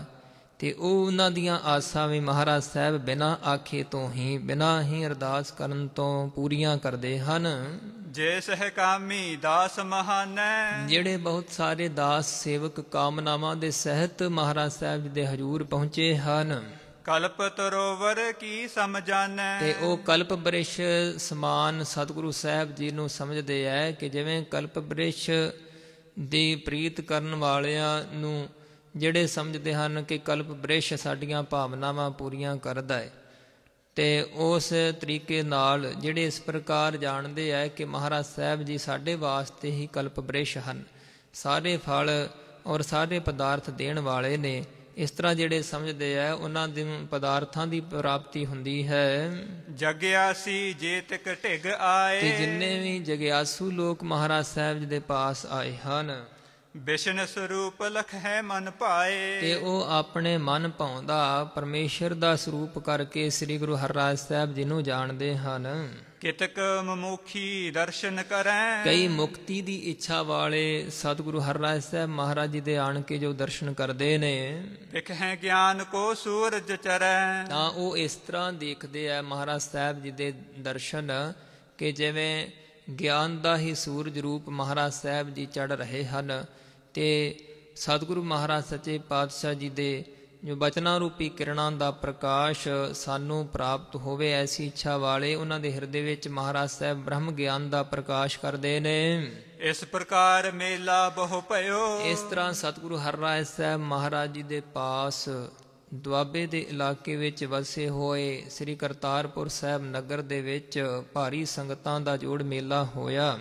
ਤੇ ਉਹ ਉਹਨਾਂ ਦੀਆਂ ਆਸਾਂ ਵੀ ਮਹਾਰਾਜ ਸਾਹਿਬ ਬਿਨਾਂ ਆਖੇ ਤੋਂ ਹੀ ਬਿਨਾਂ ਹੀ ਅਰਦਾਸ ਕਰਨ ਤੋਂ ਪੂਰੀਆਂ ਕਰਦੇ ਹਨ ਜੇ ਸਹਿਕਾਮੀ ਦਾਸ ਮਹਾਨੈ ਜਿਹੜੇ ਬਹੁਤ ਸਾਰੇ ਦਾਸ ਸੇਵਕ ਕਾਮਨਾਵਾਂ ਦੇ ਸਹਿਤ ਮਹਾਰਾਜ ਸਾਹਿਬ ਦੇ ਹਜ਼ੂਰ ਪਹੁੰਚੇ ਹਨ ਕਲਪ ਤਰੋਵਰ ਕੀ ਸਮਝਾਨੈ ਤੇ ਉਹ ਕਲਪ ਬ੍ਰਿਸ਼ ਸਮਾਨ ਸਤਿਗੁਰੂ ਸਾਹਿਬ ਜੀ ਨੂੰ ਸਮਝਦੇ ਐ ਕਿ ਜਿਵੇਂ ਕਲਪ ਬ੍ਰਿਸ਼ ਦੀ ਪ੍ਰੀਤ ਕਰਨ ਵਾਲਿਆਂ ਨੂੰ ਜਿਹੜੇ ਸਮਝਦੇ ਹਨ ਕਿ ਕਲਪ ਬ੍ਰਿਸ਼ ਸਾਡੀਆਂ ਭਾਵਨਾਵਾਂ ਪੂਰੀਆਂ ਕਰਦਾ ਹੈ ਤੇ ਉਸ ਤਰੀਕੇ ਨਾਲ ਜਿਹੜੇ ਇਸ ਪ੍ਰਕਾਰ ਜਾਣਦੇ ਆ ਕਿ ਮਹਾਰਾਜ ਸਾਹਿਬ ਜੀ ਸਾਡੇ ਵਾਸਤੇ ਹੀ ਕਲਪ ਬ੍ਰਿਸ਼ ਹਨ ਸਾਰੇ ਫਲ ਔਰ ਸਾਰੇ ਪਦਾਰਥ ਦੇਣ ਵਾਲੇ ਨੇ ਇਸ ਤਰ੍ਹਾਂ ਜਿਹੜੇ ਸਮਝਦੇ ਆ ਉਹਨਾਂ ਦੇ ਪਦਾਰਥਾਂ ਦੀ ਪ੍ਰਾਪਤੀ ਹੁੰਦੀ ਹੈ ਜਗਿਆਸੀ ਜੇਤਕ ਢਿਗ ਆਏ ਤੇ ਜਿੰਨੇ ਵੀ ਜਗਿਆਸੂ ਲੋਕ ਮਹਾਰਾਜ ਸਾਹਿਬ ਜੀ ਦੇ ਪਾਸ ਆਏ ਹਨ ਵਿਸ਼ਨ ਸਰੂਪ ਲਖ ਹੈ ਮਨ ਪਾਏ ਤੇ ਉਹ ਆਪਣੇ ਮਨ ਭਾਉਂਦਾ ਪਰਮੇਸ਼ਰ ਦਾ ਸਰੂਪ ਕਰਕੇ ਸ੍ਰੀ ਗੁਰੂ ਹਰਰਾਜ ਸਾਹਿਬ ਜੀ ਨੂੰ ਜਾਣਦੇ ਹਨ ਕਿਤਕ ਮਮੁਖੀ ਦਰਸ਼ਨ ਕਰੈ ਕਈ ਮੁਕਤੀ ਦੀ ਇੱਛਾ ਵਾਲੇ ਸਤਿਗੁਰੂ ਹਰਰਾਜ ਸਾਹਿਬ ਮਹਾਰਾਜ ਜੀ ਦੇ ਆਣ ਕੇ ਜੋ ਦਰਸ਼ਨ ਕਰਦੇ ਨੇ ਇੱਕ ਹੈ ਗਿਆਨ ਕੋ ਸੂਰਜ ਚਰੈ ਤਾਂ ਉਹ ਇਸ ਤਰ੍ਹਾਂ ਦੇਖਦੇ ਆ ਮਹਾਰਾਜ ਸਾਹਿਬ ਜੀ ਦੇ ਦਰਸ਼ਨ ਕਿ ਜਿਵੇਂ ਗਿਆਨ ਦਾ ਹੀ ਸੂਰਜ ਰੂਪ ਮਹਾਰਾਜ ਸਾਹਿਬ ਜੀ ਚੜ ਰਹੇ ਹਨ ਤੇ ਸਤਿਗੁਰੂ ਮਹਾਰਾਜ ਸੱਚੇ ਪਾਤਸ਼ਾਹ ਜੀ ਦੇ ਜੋ ਬਚਨਾਂ ਰੂਪੀ ਕਿਰਨਾਂ ਦਾ ਪ੍ਰਕਾਸ਼ ਸਾਨੂੰ ਪ੍ਰਾਪਤ ਹੋਵੇ ਐਸੀ ਇੱਛਾ ਵਾਲੇ ਉਹਨਾਂ ਦੇ ਹਿਰਦੇ ਵਿੱਚ ਮਹਾਰਾਜ ਸਾਹਿਬ ਬ੍ਰਹਮ ਗਿਆਨ ਦਾ ਪ੍ਰਕਾਸ਼ ਕਰਦੇ ਨੇ ਇਸ ਪ੍ਰਕਾਰ ਮੇਲਾ ਬਹੁ ਭਇਓ ਇਸ ਤਰ੍ਹਾਂ ਸਤਿਗੁਰੂ ਹਰਿ ਰਾਏ ਸਾਹਿਬ ਮਹਾਰਾਜ ਜੀ ਦੇ ਪਾਸ ਦੁਆਬੇ ਦੇ ਇਲਾਕੇ ਵਿੱਚ ਵਸੇ ਹੋਏ ਸ੍ਰੀ ਕਰਤਾਰਪੁਰ ਸਾਹਿਬ ਨਗਰ ਦੇ ਵਿੱਚ ਭਾਰੀ ਸੰਗਤਾਂ ਦਾ ਜੋੜ ਮੇਲਾ ਹੋਇਆ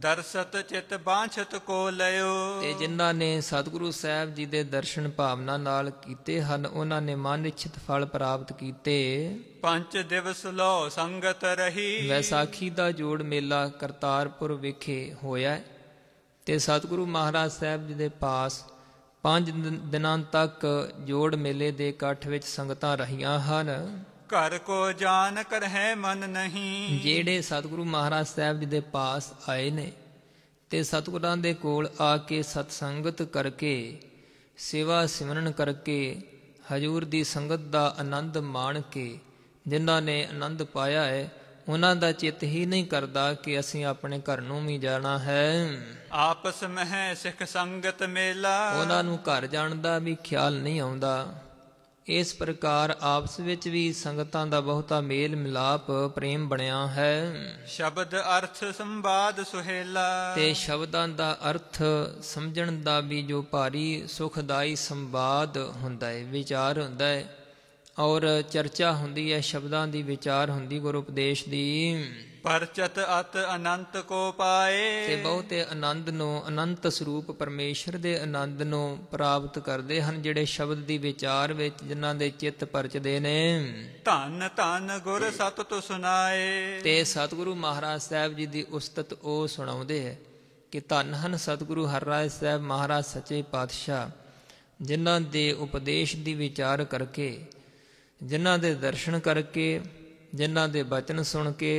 ਦਰਸਤ ਚਿਤ ਬਾਛਤ ਕੋ ਲਿਓ ਤੇ ਜਿਨ੍ਹਾਂ ਨੇ ਸਤਿਗੁਰੂ ਸਾਹਿਬ ਜੀ ਦੇ ਦਰਸ਼ਨ ਭਾਵਨਾ ਨਾਲ ਕੀਤੇ ਹਨ ਉਹਨਾਂ ਨੇ ਮਨ ਇਛਿਤ ਫਲ ਪ੍ਰਾਪਤ ਕੀਤੇ ਪੰਜ ਦਿਵਸ ਲੋ ਸੰਗਤ ਰਹੀ ਵੈਸਾਖੀ ਦਾ ਜੋੜ ਮੇਲਾ ਕਰਤਾਰਪੁਰ ਵਿਖੇ ਹੋਇਆ ਤੇ ਸਤਿਗੁਰੂ ਮਹਾਰਾਜ ਸਾਹਿਬ ਜੀ ਦੇ ਪਾਸ ਪੰਜ ਦਿਨਾਂ ਤੱਕ ਜੋੜ ਮੇਲੇ ਦੇ ਇਕੱਠ ਵਿੱਚ ਸੰਗਤਾਂ ਰਹੀਆਂ ਹਨ ਘਰ ਕੋ ਜਾਣ ਕਰ ਹੈ ਮਨ ਨਹੀਂ ਜਿਹੜੇ ਸਤਿਗੁਰੂ ਮਹਾਰਾਜ ਸਾਹਿਬ ਜੀ ਦੇ ਪਾਸ ਆਏ ਨੇ ਤੇ ਸਤਿਗੁਰਾਂ ਦੇ ਕੋਲ ਆ ਕੇ ਸਤਸੰਗਤ ਕਰਕੇ ਸੇਵਾ ਸਿਮਰਨ ਕਰਕੇ ਹਜੂਰ ਦੀ ਸੰਗਤ ਦਾ ਆਨੰਦ ਮਾਣ ਕੇ ਜਿਨ੍ਹਾਂ ਨੇ ਆਨੰਦ ਪਾਇਆ ਹੈ ਉਹਨਾਂ ਦਾ ਚਿੱਤ ਹੀ ਨਹੀਂ ਕਰਦਾ ਕਿ ਅਸੀਂ ਆਪਣੇ ਘਰ ਨੂੰ ਵੀ ਜਾਣਾ ਹੈ ਆਪਸ ਮਹਿ ਸਿੱਖ ਸੰਗਤ ਮੇਲਾ ਉਹਨਾਂ ਨੂੰ ਘਰ ਜਾਣ ਦਾ ਵੀ ਖਿਆਲ ਨਹੀਂ ਆਉਂਦਾ ਇਸ ਪ੍ਰਕਾਰ ਆਪਸ ਵਿੱਚ ਵੀ ਸੰਗਤਾਂ ਦਾ ਬਹੁਤਾ ਮੇਲ ਮਿਲਾਪ ਪ੍ਰੇਮ ਬਣਿਆ ਹੈ ਸ਼ਬਦ ਅਰਥ ਸੰਵਾਦ ਸੁਹੇਲਾ ਤੇ ਸ਼ਬਦਾਂ ਦਾ ਅਰਥ ਸਮਝਣ ਦਾ ਵੀ ਜੋ ਭਾਰੀ ਸੁਖਦਾਈ ਸੰਵਾਦ ਹੁੰਦਾ ਹੈ ਵਿਚਾਰ ਹੁੰਦਾ ਹੈ ਔਰ ਚਰਚਾ ਹੁੰਦੀ ਹੈ ਸ਼ਬਦਾਂ ਦੀ ਵਿਚਾਰ ਹੁੰਦੀ ਗੁਰ ਉਪਦੇਸ਼ ਦੀ ਪਰਚਤ ਅਤ ਅਨੰਤ ਕੋ ਪਾਏ ਤੇ ਬਹੁਤੇ ਆਨੰਦ ਨੂੰ ਅਨੰਤ ਸਰੂਪ ਪਰਮੇਸ਼ਰ ਦੇ ਆਨੰਦ ਨੂੰ ਪ੍ਰਾਪਤ ਕਰਦੇ ਹਨ ਜਿਹੜੇ ਸ਼ਬਦ ਦੀ ਵਿਚਾਰ ਵਿੱਚ ਜਿਨ੍ਹਾਂ ਦੇ ਚਿੱਤ ਪਰਚਦੇ ਨੇ ਧੰਨ ਧੰਨ ਗੁਰ ਸਤ ਤੁ ਸੁਨਾਏ ਤੇ ਸਤਿਗੁਰੂ ਮਹਾਰਾਜ ਸਾਹਿਬ ਜੀ ਦੀ ਉਸਤਤ ਉਹ ਸੁਣਾਉਂਦੇ ਹੈ ਕਿ ਧੰਨ ਹਨ ਸਤਿਗੁਰੂ ਹਰਰਾਜ ਸਾਹਿਬ ਮਹਾਰਾਜ ਸੱਚੇ ਪਾਤਸ਼ਾਹ ਜਿਨ੍ਹਾਂ ਦੇ ਉਪਦੇਸ਼ ਦੀ ਵਿਚਾਰ ਕਰਕੇ ਜਿਨ੍ਹਾਂ ਦੇ ਦਰਸ਼ਨ ਕਰਕੇ ਜਿਨ੍ਹਾਂ ਦੇ ਬਚਨ ਸੁਣ ਕੇ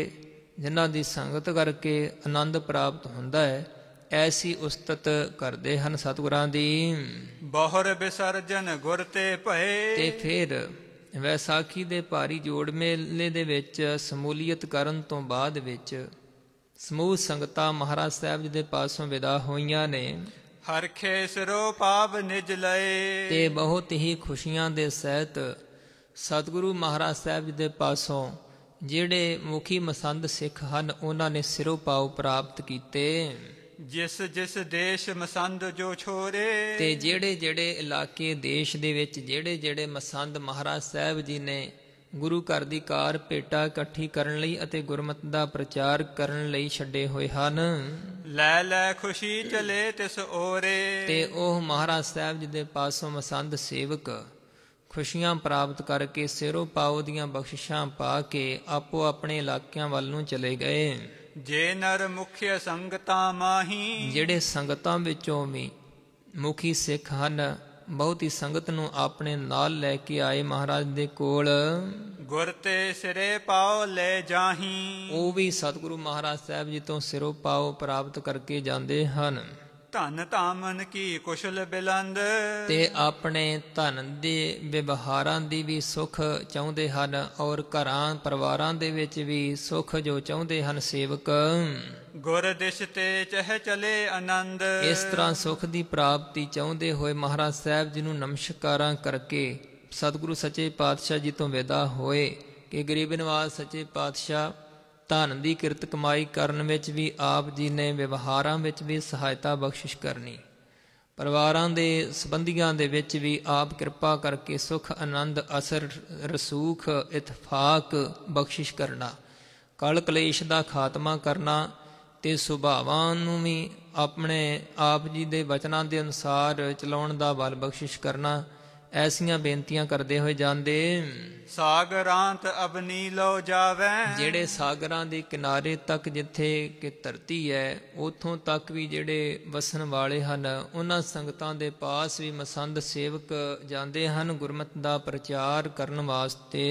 ਜਿਨ੍ਹਾਂ ਦੀ ਸੰਗਤ ਕਰਕੇ ਆਨੰਦ ਪ੍ਰਾਪਤ ਹੁੰਦਾ ਹੈ ਐਸੀ ਉਸਤਤ ਕਰਦੇ ਹਨ ਸਤਿਗੁਰਾਂ ਦੀ ਬਹੁਰ ਬਿਸਰਜਨ ਗੁਰ ਤੇ ਭਏ ਤੇ ਫਿਰ ਵੈਸਾਖੀ ਦੇ ਭਾਰੀ ਜੋੜ ਮੇਲੇ ਦੇ ਵਿੱਚ ਸਮੂਲੀਅਤ ਕਰਨ ਤੋਂ ਬਾਅਦ ਵਿੱਚ ਸਮੂਹ ਸੰਗਤਾ ਮਹਾਰਾਜ ਸਾਹਿਬ ਜੀ ਦੇ ਪਾਸੋਂ ਵਿਦਾ ਹੋਈਆਂ ਨੇ ਹਰਖੇ ਸਿਰੋ ਪਾਪ ਨਿਜ ਲਏ ਤੇ ਬਹੁਤ ਹੀ ਖੁਸ਼ੀਆਂ ਦੇ ਸਹਿਤ ਸਤਿਗੁਰੂ ਮਹਾਰਾਜ ਸਾਹਿਬ ਜੀ ਦੇ ਪਾਸੋਂ ਜਿਹੜੇ ਮੁਖੀ ਮਸੰਦ ਸਿੱਖ ਹਨ ਉਹਨਾਂ ਨੇ ਸਿਰੋ ਪਾਉ ਪ੍ਰਾਪਤ ਕੀਤੇ ਜਿਸ ਜਿਸ ਦੇਸ਼ ਮਸੰਦ ਜੋ ਛੋਰੇ ਤੇ ਜਿਹੜੇ ਜਿਹੜੇ ਇਲਾਕੇ ਦੇਸ਼ ਦੇ ਵਿੱਚ ਜਿਹੜੇ ਜਿਹੜੇ ਮਸੰਦ ਮਹਾਰਾਜ ਸਾਹਿਬ ਜੀ ਨੇ ਗੁਰੂ ਘਰ ਦੀ ਕਾਰ ਭੇਟਾ ਇਕੱਠੀ ਕਰਨ ਲਈ ਅਤੇ ਗੁਰਮਤਿ ਦਾ ਪ੍ਰਚਾਰ ਕਰਨ ਲਈ ਛੱਡੇ ਹੋਏ ਹਨ ਲੈ ਲੈ ਖੁਸ਼ੀ ਚਲੇ ਤਿਸ ਓਰੇ ਤੇ ਉਹ ਮਹਾਰਾਜ ਸਾਹਿਬ ਜੀ ਦੇ ਪਾਸੋਂ ਮਸੰਦ ਸੇਵਕ ਖੁਸ਼ੀਆਂ ਪ੍ਰਾਪਤ ਕਰਕੇ ਸਿਰੋਂ ਪਾਉ ਦੀਆਂ ਬਖਸ਼ਿਸ਼ਾਂ ਪਾ ਕੇ ਆਪੋ ਆਪਣੇ ਇਲਾਕਿਆਂ ਵੱਲ ਨੂੰ ਚਲੇ ਗਏ ਜੇ ਨਰ ਮੁਖਯ ਸੰਗਤਾਂ ਮਾਹੀ ਜਿਹੜੇ ਸੰਗਤਾਂ ਵਿੱਚੋਂ ਵੀ ਮੁਖੀ ਸਿੱਖ ਹਨ ਬਹੁਤੀ ਸੰਗਤ ਨੂੰ ਆਪਣੇ ਨਾਲ ਲੈ ਕੇ ਆਏ ਮਹਾਰਾਜ ਦੇ ਕੋਲ ਗੁਰ ਤੇ ਸਿਰੇ ਪਾਉ ਲੈ ਜਾਹੀ ਉਹ ਵੀ ਸਤਿਗੁਰੂ ਮਹਾਰਾਜ ਸਾਹਿਬ ਜੀ ਤੋਂ ਸਿਰੋਂ ਪਾਉ ਪ੍ਰਾਪਤ ਕਰਕੇ ਜਾਂਦੇ ਹਨ ਧਨ ਧਾਮਨ ਕੀ ਕੁਸ਼ਲ ਬਿਲੰਦ ਤੇ ਆਪਣੇ ਧਨ ਦੇ ਵਿਵਹਾਰਾਂ ਦੀ ਵੀ ਸੁਖ ਚਾਹੁੰਦੇ ਹਨ ਔਰ ਘਰਾਂ ਪਰਿਵਾਰਾਂ ਦੇ ਵਿੱਚ ਵੀ ਸੁਖ ਜੋ ਚਾਹੁੰਦੇ ਹਨ ਸੇਵਕ ਗੁਰ ਦਿਸ਼ ਤੇ ਚਹ ਚਲੇ ਆਨੰਦ ਇਸ ਤਰ੍ਹਾਂ ਸੁਖ ਦੀ ਪ੍ਰਾਪਤੀ ਚਾਹੁੰਦੇ ਹੋਏ ਮਹਾਰਾਜ ਸਾਹਿਬ ਜੀ ਨੂੰ ਨਮਸਕਾਰਾਂ ਕਰਕੇ ਸਤਿਗੁਰੂ ਸੱਚੇ ਪਾਤਸ਼ਾਹ ਜੀ ਤੋਂ ਵਿਦਾ ਹੋਏ ਕਿ ਗਰੀਬ ਨਿਵਾਸ ਸੱਚੇ ਪਾਤਸ਼ਾਹ ਧਨ ਦੀ ਕਿਰਤ ਕਮਾਈ ਕਰਨ ਵਿੱਚ ਵੀ ਆਪ ਜੀ ਨੇ ਵਿਵਹਾਰਾਂ ਵਿੱਚ ਵੀ ਸਹਾਇਤਾ ਬਖਸ਼ਿਸ਼ ਕਰਨੀ ਪਰਿਵਾਰਾਂ ਦੇ ਸੰਬੰਧੀਆਂ ਦੇ ਵਿੱਚ ਵੀ ਆਪ ਕਿਰਪਾ ਕਰਕੇ ਸੁਖ ਆਨੰਦ ਅਸਰ ਰਸੂਖ ਇਤਫਾਕ ਬਖਸ਼ਿਸ਼ ਕਰਨਾ ਕਲ ਕਲੇਸ਼ ਦਾ ਖਾਤਮਾ ਕਰਨਾ ਤੇ ਸੁਭਾਵਾਂ ਨੂੰ ਵੀ ਆਪਣੇ ਆਪ ਜੀ ਦੇ ਵਚਨਾਂ ਦੇ ਅਨੁਸਾਰ ਚਲਾਉਣ ਦਾ ਬਲ ਬਖਸ਼ਿਸ਼ ਕਰਨਾ ਐਸੀਆਂ ਬੇਨਤੀਆਂ ਕਰਦੇ ਹੋਏ ਜਾਂਦੇ ਸਾਗਰਾਂਤ ਅਬਨੀ ਲੋ ਜਾਵੇ ਜਿਹੜੇ ਸਾਗਰਾਂ ਦੇ ਕਿਨਾਰੇ ਤੱਕ ਜਿੱਥੇ ਕਿ ਧਰਤੀ ਹੈ ਉਥੋਂ ਤੱਕ ਵੀ ਜਿਹੜੇ ਵਸਣ ਵਾਲੇ ਹਨ ਉਹਨਾਂ ਸੰਗਤਾਂ ਦੇ ਪਾਸ ਵੀ ਮਸੰਦ ਸੇਵਕ ਜਾਂਦੇ ਹਨ ਗੁਰਮਤਿ ਦਾ ਪ੍ਰਚਾਰ ਕਰਨ ਵਾਸਤੇ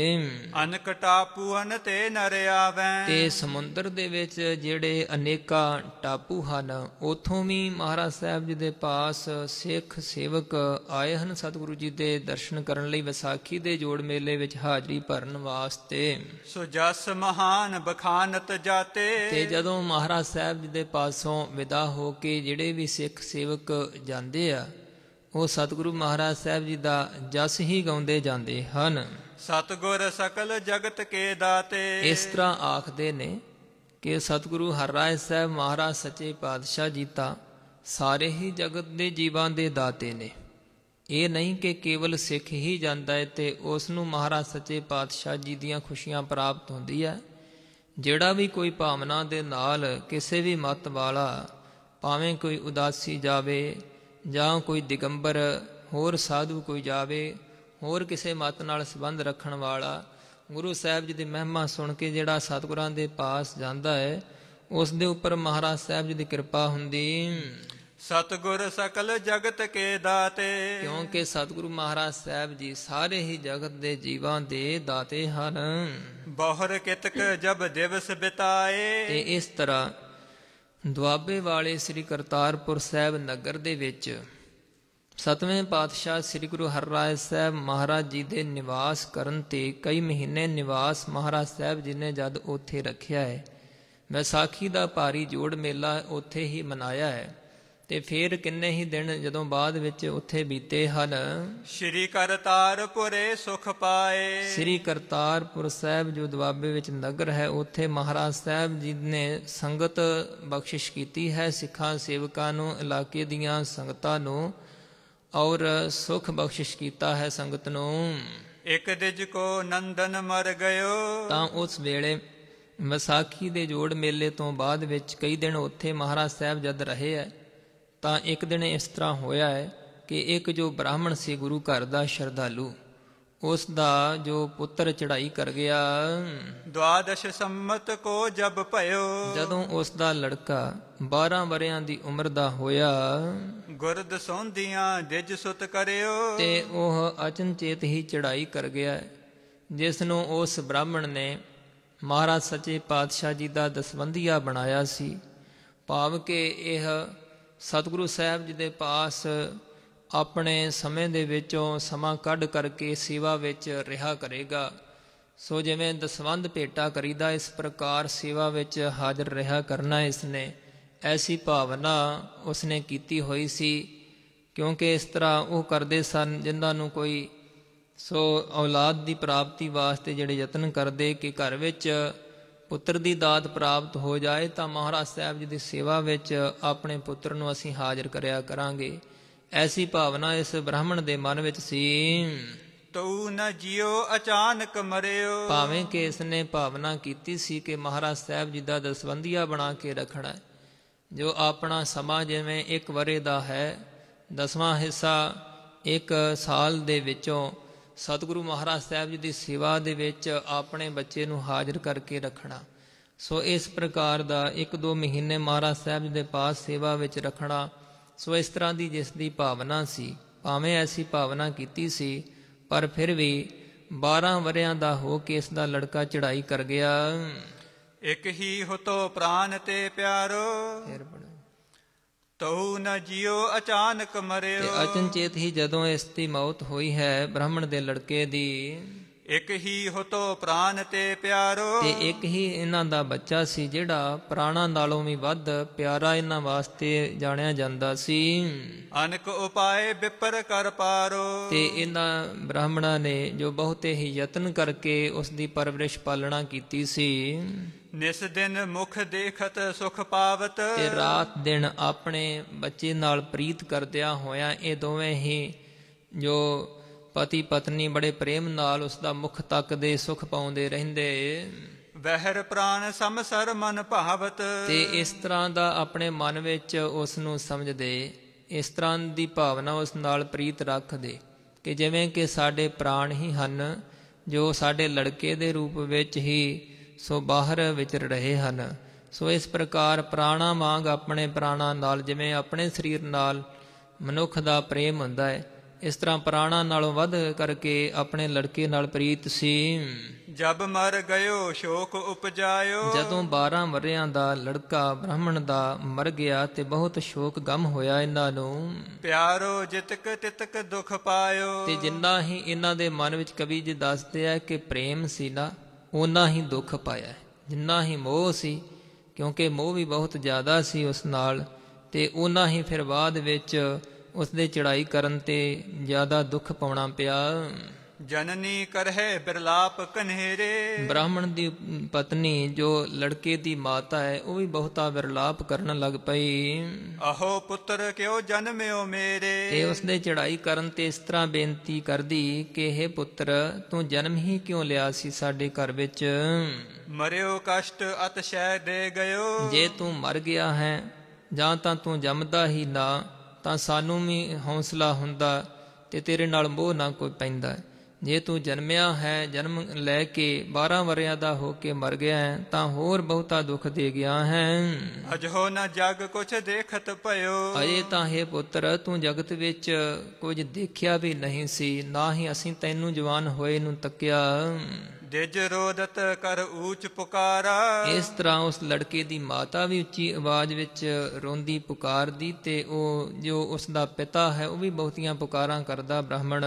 ਅਨਕਟਾਪੂ ਅਨਤੇ ਤੇ ਨਰ ਆਵੇ ਤੇ ਸਮੁੰਦਰ ਦੇ ਵਿੱਚ ਜਿਹੜੇ ਅਨੇਕਾ ਟਾਪੂ ਹਨ ਉਥੋਂ ਵੀ ਮਹਾਰਾਜ ਸਾਹਿਬ ਜੀ ਦੇ ਪਾਸ ਸਿੱਖ ਸੇਵਕ ਆਏ ਹਨ ਸਤਿਗੁਰੂ ਜੀ ਦੇ ਦੇ ਦਰਸ਼ਨ ਕਰਨ ਲਈ ਵਿਸਾਖੀ ਦੇ ਜੋੜ ਮੇਲੇ ਵਿੱਚ ਹਾਜ਼ਰੀ ਭਰਨ ਵਾਸਤੇ ਸੋ ਜਸ ਮਹਾਨ ਬਖਾਨਤ ਜਾਤੇ ਤੇ ਜਦੋਂ ਮਹਾਰਾਜ ਸਾਹਿਬ ਜੀ ਦੇ ਪਾਸੋਂ ਵਿਦਾ ਹੋ ਕੇ ਜਿਹੜੇ ਵੀ ਸਿੱਖ ਸੇਵਕ ਜਾਂਦੇ ਆ ਉਹ ਸਤਿਗੁਰੂ ਮਹਾਰਾਜ ਸਾਹਿਬ ਜੀ ਦਾ ਜਸ ਹੀ ਗਾਉਂਦੇ ਜਾਂਦੇ ਹਨ ਸਤਗੁਰ ਸਕਲ ਜਗਤ ਕੇ ਦਾਤੇ ਇਸ ਤਰ੍ਹਾਂ ਆਖਦੇ ਨੇ ਕਿ ਸਤਿਗੁਰੂ ਰਾਏ ਸਾਹਿਬ ਮਹਾਰਾਜ ਸੱਚੇ ਪਾਤਸ਼ਾਹ ਜੀ ਤਾਂ ਸਾਰੇ ਹੀ ਜਗਤ ਦੇ ਜੀਵਾਂ ਦੇ ਦਾਤੇ ਨੇ ਇਹ ਨਹੀਂ ਕਿ ਕੇਵਲ ਸਿੱਖ ਹੀ ਜਾਂਦਾ ਹੈ ਤੇ ਉਸ ਨੂੰ ਮਹਾਰਾਜ ਸੱਚੇ ਪਾਤਸ਼ਾਹ ਜੀ ਦੀਆਂ ਖੁਸ਼ੀਆਂ ਪ੍ਰਾਪਤ ਹੁੰਦੀ ਹੈ ਜਿਹੜਾ ਵੀ ਕੋਈ ਭਾਵਨਾ ਦੇ ਨਾਲ ਕਿਸੇ ਵੀ ਮਤ ਵਾਲਾ ਭਾਵੇਂ ਕੋਈ ਉਦਾਸੀ ਜਾਵੇ ਜਾਂ ਕੋਈ ਦਿਗੰਬਰ ਹੋਰ ਸਾਧੂ ਕੋਈ ਜਾਵੇ ਹੋਰ ਕਿਸੇ ਮਤ ਨਾਲ ਸੰਬੰਧ ਰੱਖਣ ਵਾਲਾ ਗੁਰੂ ਸਾਹਿਬ ਜੀ ਦੀ ਮਹਿਮਾ ਸੁਣ ਕੇ ਜਿਹੜਾ ਸਤਿਗੁਰਾਂ ਦੇ ਪਾਸ ਜਾਂਦਾ ਹੈ ਉਸ ਦੇ ਉੱਪਰ ਮਹਾਰਾਜ ਸਾਹਿਬ ਜੀ ਦੀ ਕਿਰਪਾ ਹੁੰਦੀ ਸਤਗੁਰ ਸਕਲ ਜਗਤ ਕੇ ਦਾਤੇ ਕਿਉਂਕਿ ਸਤਗੁਰੂ ਮਹਾਰਾਜ ਸਾਹਿਬ ਜੀ ਸਾਰੇ ਹੀ ਜਗਤ ਦੇ ਜੀਵਾਂ ਦੇ ਦਾਤੇ ਹਨ ਬਹੁਰ ਕਿਤਕ ਜਬ ਦਿਵਸ ਬਿਤਾਏ ਤੇ ਇਸ ਤਰ੍ਹਾਂ ਦੁਆਬੇ ਵਾਲੇ ਸ੍ਰੀ ਕਰਤਾਰਪੁਰ ਸਾਹਿਬ ਨਗਰ ਦੇ ਵਿੱਚ ਸਤਵੇਂ ਪਾਤਸ਼ਾਹ ਸ੍ਰੀ ਗੁਰੂ ਹਰਰਾਏ ਸਾਹਿਬ ਮਹਾਰਾਜ ਜੀ ਦੇ ਨਿਵਾਸ ਕਰਨ ਤੇ ਕਈ ਮਹੀਨੇ ਨਿਵਾਸ ਮਹਾਰਾਜ ਸਾਹਿਬ ਜੀ ਨੇ ਜਦ ਉੱਥੇ ਰੱਖਿਆ ਹੈ ਵਿਸਾਖੀ ਦਾ ਭਾਰੀ ਜੋੜ ਮੇਲਾ ਉੱਥੇ ਹੀ ਮਨਾਇਆ ਹੈ ਤੇ ਫੇਰ ਕਿੰਨੇ ਹੀ ਦਿਨ ਜਦੋਂ ਬਾਅਦ ਵਿੱਚ ਉੱਥੇ ਬੀਤੇ ਹਨ ਸ੍ਰੀ ਕਰਤਾਰਪੁਰੇ ਸੁਖ ਪਾਏ ਸ੍ਰੀ ਕਰਤਾਰਪੁਰ ਸਾਹਿਬ ਜੋ ਦਵਾਬੇ ਵਿੱਚ ਨਗਰ ਹੈ ਉੱਥੇ ਮਹਾਰਾਜ ਸਾਹਿਬ ਜੀ ਨੇ ਸੰਗਤ ਬਖਸ਼ਿਸ਼ ਕੀਤੀ ਹੈ ਸਿੱਖਾਂ ਸੇਵਕਾਂ ਨੂੰ ਇਲਾਕੇ ਦੀਆਂ ਸੰਗਤਾਂ ਨੂੰ ਔਰ ਸੁਖ ਬਖਸ਼ਿਸ਼ ਕੀਤਾ ਹੈ ਸੰਗਤ ਨੂੰ ਇੱਕ ਦਿਜ ਕੋ ਨੰਦਨ ਮਰ ਗਇਓ ਤਾਂ ਉਸ ਵੇਲੇ ਵਿਸਾਖੀ ਦੇ ਜੋੜ ਮੇਲੇ ਤੋਂ ਬਾਅਦ ਵਿੱਚ ਕਈ ਦਿਨ ਉੱਥੇ ਮਹਾਰਾਜ ਸਾਹਿਬ ਜਦ ਰਹੇ ਹੈ ਤਾਂ ਇੱਕ ਦਿਨ ਇਸ ਤਰ੍ਹਾਂ ਹੋਇਆ ਹੈ ਕਿ ਇੱਕ ਜੋ ਬ੍ਰਾਹਮਣ ਸੀ ਗੁਰੂ ਘਰ ਦਾ ਸ਼ਰਧਾਲੂ ਉਸ ਦਾ ਜੋ ਪੁੱਤਰ ਚੜਾਈ ਕਰ ਗਿਆ ਦਵਾਦਸ਼ ਸੰਮਤ ਕੋ ਜਬ ਭਇਓ ਜਦੋਂ ਉਸ ਦਾ ਲੜਕਾ 12 ਵਰਿਆਂ ਦੀ ਉਮਰ ਦਾ ਹੋਇਆ ਗੁਰਦ ਸੌਂਦੀਆਂ ਜਿਜ ਸੁਤ ਕਰਿਓ ਤੇ ਉਹ ਅਚਨਚੇਤ ਹੀ ਚੜਾਈ ਕਰ ਗਿਆ ਜਿਸ ਨੂੰ ਉਸ ਬ੍ਰਾਹਮਣ ਨੇ ਮਹਾਰਾਜ ਸੱਚੇ ਪਾਤਸ਼ਾਹ ਜੀ ਦਾ ਦਸਵੰਧੀਆ ਬਣਾਇਆ ਸੀ ਭਾਵ ਕਿ ਇਹ ਸਤਿਗੁਰੂ ਸਾਹਿਬ ਜੀ ਦੇ ਪਾਸ ਆਪਣੇ ਸਮੇਂ ਦੇ ਵਿੱਚੋਂ ਸਮਾਂ ਕੱਢ ਕਰਕੇ ਸੇਵਾ ਵਿੱਚ ਰਿਹਾ ਕਰੇਗਾ ਸੋ ਜਿਵੇਂ ਦਸਵੰਦ ਭੇਟਾ ਕਰੀਦਾ ਇਸ ਪ੍ਰਕਾਰ ਸੇਵਾ ਵਿੱਚ ਹਾਜ਼ਰ ਰਿਹਾ ਕਰਨਾ ਇਸਨੇ ਐਸੀ ਭਾਵਨਾ ਉਸਨੇ ਕੀਤੀ ਹੋਈ ਸੀ ਕਿਉਂਕਿ ਇਸ ਤਰ੍ਹਾਂ ਉਹ ਕਰਦੇ ਸਨ ਜਿਨ੍ਹਾਂ ਨੂੰ ਕੋਈ ਸੋ ਔਲਾਦ ਦੀ ਪ੍ਰਾਪਤੀ ਵਾਸਤੇ ਜਿਹੜੇ ਯਤਨ ਕਰਦੇ ਕਿ ਘਰ ਵਿੱਚ ਪੁੱਤਰ ਦੀ ਦਾਤ ਪ੍ਰਾਪਤ ਹੋ ਜਾਏ ਤਾਂ ਮਹਾਰਾਜ ਸਾਹਿਬ ਜੀ ਦੀ ਸੇਵਾ ਵਿੱਚ ਆਪਣੇ ਪੁੱਤਰ ਨੂੰ ਅਸੀਂ ਹਾਜ਼ਰ ਕਰਿਆ ਕਰਾਂਗੇ ਐਸੀ ਭਾਵਨਾ ਇਸ ਬ੍ਰਾਹਮਣ ਦੇ ਮਨ ਵਿੱਚ ਸੀ ਤਉ ਨ ਜਿਉ ਅਚਾਨਕ ਮਰਿਓ ਭਾਵੇਂ ਕਿ ਇਸ ਨੇ ਭਾਵਨਾ ਕੀਤੀ ਸੀ ਕਿ ਮਹਾਰਾਜ ਸਾਹਿਬ ਜੀ ਦਾ ਦਸਵੰਦੀਆ ਬਣਾ ਕੇ ਰੱਖਣਾ ਜੋ ਆਪਣਾ ਸਮਾਂ ਜਿਵੇਂ ਇੱਕ ਵਰੇ ਦਾ ਹੈ ਦਸਵਾਂ ਹਿੱਸਾ ਇੱਕ ਸਾਲ ਦੇ ਵਿੱਚੋਂ ਸਤਿਗੁਰੂ ਮਹਾਰਾਜ ਸਾਹਿਬ ਜੀ ਦੀ ਸੇਵਾ ਦੇ ਵਿੱਚ ਆਪਣੇ ਬੱਚੇ ਨੂੰ ਹਾਜ਼ਰ ਕਰਕੇ ਰੱਖਣਾ ਸੋ ਇਸ ਪ੍ਰਕਾਰ ਦਾ ਇੱਕ ਦੋ ਮਹੀਨੇ ਮਹਾਰਾਜ ਸਾਹਿਬ ਜੀ ਦੇ ਪਾਸ ਸੇਵਾ ਵਿੱਚ ਰੱਖਣਾ ਸੋ ਇਸ ਤਰ੍ਹਾਂ ਦੀ ਜਿਸ ਦੀ ਭਾਵਨਾ ਸੀ ਭਾਵੇਂ ਐਸੀ ਭਾਵਨਾ ਕੀਤੀ ਸੀ ਪਰ ਫਿਰ ਵੀ 12 ਵਰਿਆਂ ਦਾ ਹੋ ਕੇ ਇਸ ਦਾ ਲੜਕਾ ਚੜਾਈ ਕਰ ਗਿਆ ਇੱਕ ਹੀ ਹੋ ਤੋ ਪ੍ਰਾਨ ਤੇ ਪਿਆਰੋ ਫਿਰ ਬਣ ਤਉ ਨ ਜਿਉ ਅਚਾਨਕ ਮਰਿਓ ਤੇ ਅਚਨਚੇਤ ਹੀ ਜਦੋਂ ਇਸ ਦੀ ਮੌਤ ਹੋਈ ਹੈ ਬ੍ਰਾਹਮਣ ਦੇ ਲੜਕੇ ਦੀ ਇੱਕ ਹੀ ਹਤੋ ਪ੍ਰਾਨ ਤੇ ਪਿਆਰੋ ਤੇ ਇੱਕ ਹੀ ਇਹਨਾਂ ਦਾ ਬੱਚਾ ਸੀ ਜਿਹੜਾ ਪ੍ਰਾਣਾ ਨਾਲੋਂ ਵੀ ਵੱਧ ਪਿਆਰਾ ਇਹਨਾਂ ਵਾਸਤੇ ਜਾਣਿਆ ਜਾਂਦਾ ਸੀ ਅਨਕ ਉਪਾਏ ਵਿਪਰ ਕਰ ਪਾਰੋ ਤੇ ਇਹਨਾਂ ਬ੍ਰਾਹਮਣਾਂ ਨੇ ਜੋ ਬਹੁਤੇ ਹੀ ਯਤਨ ਕਰਕੇ ਉਸ ਦੀ ਪਰਵਰਿਸ਼ ਪਾਲਣਾ ਕੀਤੀ ਸੀ ਨਿਸ ਦਿਨ ਮੁਖ ਦੇਖਤ ਸੁਖ ਪਾਵਤ ਤੇ ਰਾਤ ਦਿਨ ਆਪਣੇ ਬੱਚੇ ਨਾਲ ਪ੍ਰੀਤ ਕਰਦਿਆਂ ਹੋਇਆਂ ਇਹ ਦੋਵੇਂ ਹੀ ਜੋ ਪਤੀ ਪਤਨੀ ਬੜੇ ਪ੍ਰੇਮ ਨਾਲ ਉਸ ਦਾ ਮੁਖ ਤੱਕ ਦੇ ਸੁਖ ਪਾਉਂਦੇ ਰਹਿੰਦੇ ਵਹਿਰ ਪ੍ਰਾਨ ਸਮਸਰ ਮਨ ਭਾਵਤ ਤੇ ਇਸ ਤਰ੍ਹਾਂ ਦਾ ਆਪਣੇ ਮਨ ਵਿੱਚ ਉਸ ਨੂੰ ਸਮਝਦੇ ਇਸ ਤਰ੍ਹਾਂ ਦੀ ਭਾਵਨਾ ਉਸ ਨਾਲ ਪ੍ਰੀਤ ਰੱਖਦੇ ਕਿ ਜਿਵੇਂ ਕਿ ਸਾਡੇ ਪ੍ਰਾਣ ਹੀ ਹਨ ਜੋ ਸਾਡੇ ਲੜਕੇ ਦੇ ਰੂਪ ਵਿੱਚ ਹੀ ਸੋ ਬਾਹਰ ਵਿਚਰ ਰਹੇ ਹਨ ਸੋ ਇਸ ਪ੍ਰਕਾਰ ਪ੍ਰਾਣਾ ਵਾਂਗ ਆਪਣੇ ਪ੍ਰਾਣਾ ਨਾਲ ਜਿਵੇਂ ਆਪਣੇ ਸਰੀਰ ਨਾਲ ਮਨੁੱਖ ਦਾ ਪ੍ਰੇਮ ਹੁੰਦਾ ਹੈ ਇਸ ਤਰ੍ਹਾਂ ਪ੍ਰਾਣਾ ਨਾਲੋਂ ਵੱਧ ਕਰਕੇ ਆਪਣੇ ਲੜਕੇ ਨਾਲ ਪ੍ਰੀਤ ਸੀ ਜਦ ਮਰ ਗਇਓ ਸ਼ੋਕ ਉਪਜਾਇਓ ਜਦੋਂ 12 ਵਰਿਆਂ ਦਾ ਲੜਕਾ ਬ੍ਰਾਹਮਣ ਦਾ ਮਰ ਗਿਆ ਤੇ ਬਹੁਤ ਸ਼ੋਕ ਗਮ ਹੋਇਆ ਇਹਨਾਂ ਨੂੰ ਪਿਆਰੋ ਜਿਤਕ ਤਿਤਕ ਦੁਖ ਪਾਇਓ ਤੇ ਜਿੰਨਾ ਹੀ ਇਹਨਾਂ ਦੇ ਮਨ ਵਿੱਚ ਕਵੀ ਜੀ ਦੱਸਦੇ ਆ ਕਿ ਪ੍ਰੇਮ ਸੀ ਨਾ ਉਹਨਾਂ ਹੀ ਦੁੱਖ ਪਾਇਆ ਜਿੰਨਾ ਹੀ ਮੋਹ ਸੀ ਕਿਉਂਕਿ ਮੋਹ ਵੀ ਬਹੁਤ ਜ਼ਿਆਦਾ ਸੀ ਉਸ ਨਾਲ ਤੇ ਉਹਨਾਂ ਹੀ ਫਿਰ ਬਾਅਦ ਵਿੱਚ ਉਸ ਦੇ ਚੜਾਈ ਕਰਨ ਤੇ ਜ਼ਿਆਦਾ ਦੁੱਖ ਪਾਉਣਾ ਪਿਆ ਜਨਨੀ ਕਰਹਿ ਬਿਰਲਾਪ ਕਨਹਿਰੇ ਬ੍ਰਾਹਮਣ ਦੀ ਪਤਨੀ ਜੋ ਲੜਕੇ ਦੀ ਮਾਤਾ ਹੈ ਉਹ ਵੀ ਬਹੁਤਾ ਬਿਰਲਾਪ ਕਰਨ ਲੱਗ ਪਈ ਅਹੋ ਪੁੱਤਰ ਕਿਉ ਜਨਮਿਓ ਮੇਰੇ ਤੇ ਉਸ ਦੇ ਚੜਾਈ ਕਰਨ ਤੇ ਇਸ ਤਰ੍ਹਾਂ ਬੇਨਤੀ ਕਰਦੀ ਕਿ हे ਪੁੱਤਰ ਤੂੰ ਜਨਮ ਹੀ ਕਿਉ ਲਿਆ ਸੀ ਸਾਡੇ ਘਰ ਵਿੱਚ ਮਰਿਓ ਕਸ਼ਟ ਅਤਸ਼ੈ ਦੇ ਗਇਓ ਜੇ ਤੂੰ ਮਰ ਗਿਆ ਹੈ ਜਾਂ ਤਾਂ ਤੂੰ ਜੰਮਦਾ ਹੀ ਨਾ ਤਾਂ ਸਾਨੂੰ ਵੀ ਹੌਸਲਾ ਹੁੰਦਾ ਤੇ ਤੇਰੇ ਨਾਲ ਮੋਹ ਨਾ ਕੋਈ ਪੈਂਦਾ ਜੇ ਤੂੰ ਜਨਮਿਆ ਹੈ ਜਨਮ ਲੈ ਕੇ 12 ਵਰਿਆਂ ਦਾ ਹੋ ਕੇ ਮਰ ਗਿਆ ਹੈ ਤਾਂ ਹੋਰ ਬਹੁਤਾ ਦੁੱਖ ਦੇ ਗਿਆ ਹੈ ਅਜੋ ਨਾ ਜਗ ਕੁਛ ਦੇਖਤ ਭਇਓ ਅਏ ਤਾਂ ਹੈ ਪੁੱਤਰ ਤੂੰ ਜਗਤ ਵਿੱਚ ਕੁਝ ਦੇਖਿਆ ਵੀ ਨਹੀਂ ਸੀ ਨਾ ਹੀ ਅਸੀਂ ਤੈਨੂੰ ਜਵਾਨ ਹੋਏ ਨੂੰ ਤੱਕਿਆ ਦਿਜ ਰੋਦਤ ਕਰ ਊਚ ਪੁਕਾਰਾ ਇਸ ਤਰ੍ਹਾਂ ਉਸ ਲੜਕੇ ਦੀ ਮਾਤਾ ਵੀ ਉੱਚੀ ਆਵਾਜ਼ ਵਿੱਚ ਰੋਂਦੀ ਪੁਕਾਰਦੀ ਤੇ ਉਹ ਜੋ ਉਸ ਦਾ ਪਿਤਾ ਹੈ ਉਹ ਵੀ ਬਹੁਤੀਆਂ ਪੁਕਾਰਾਂ ਕਰਦਾ ਬ੍ਰਾਹਮਣ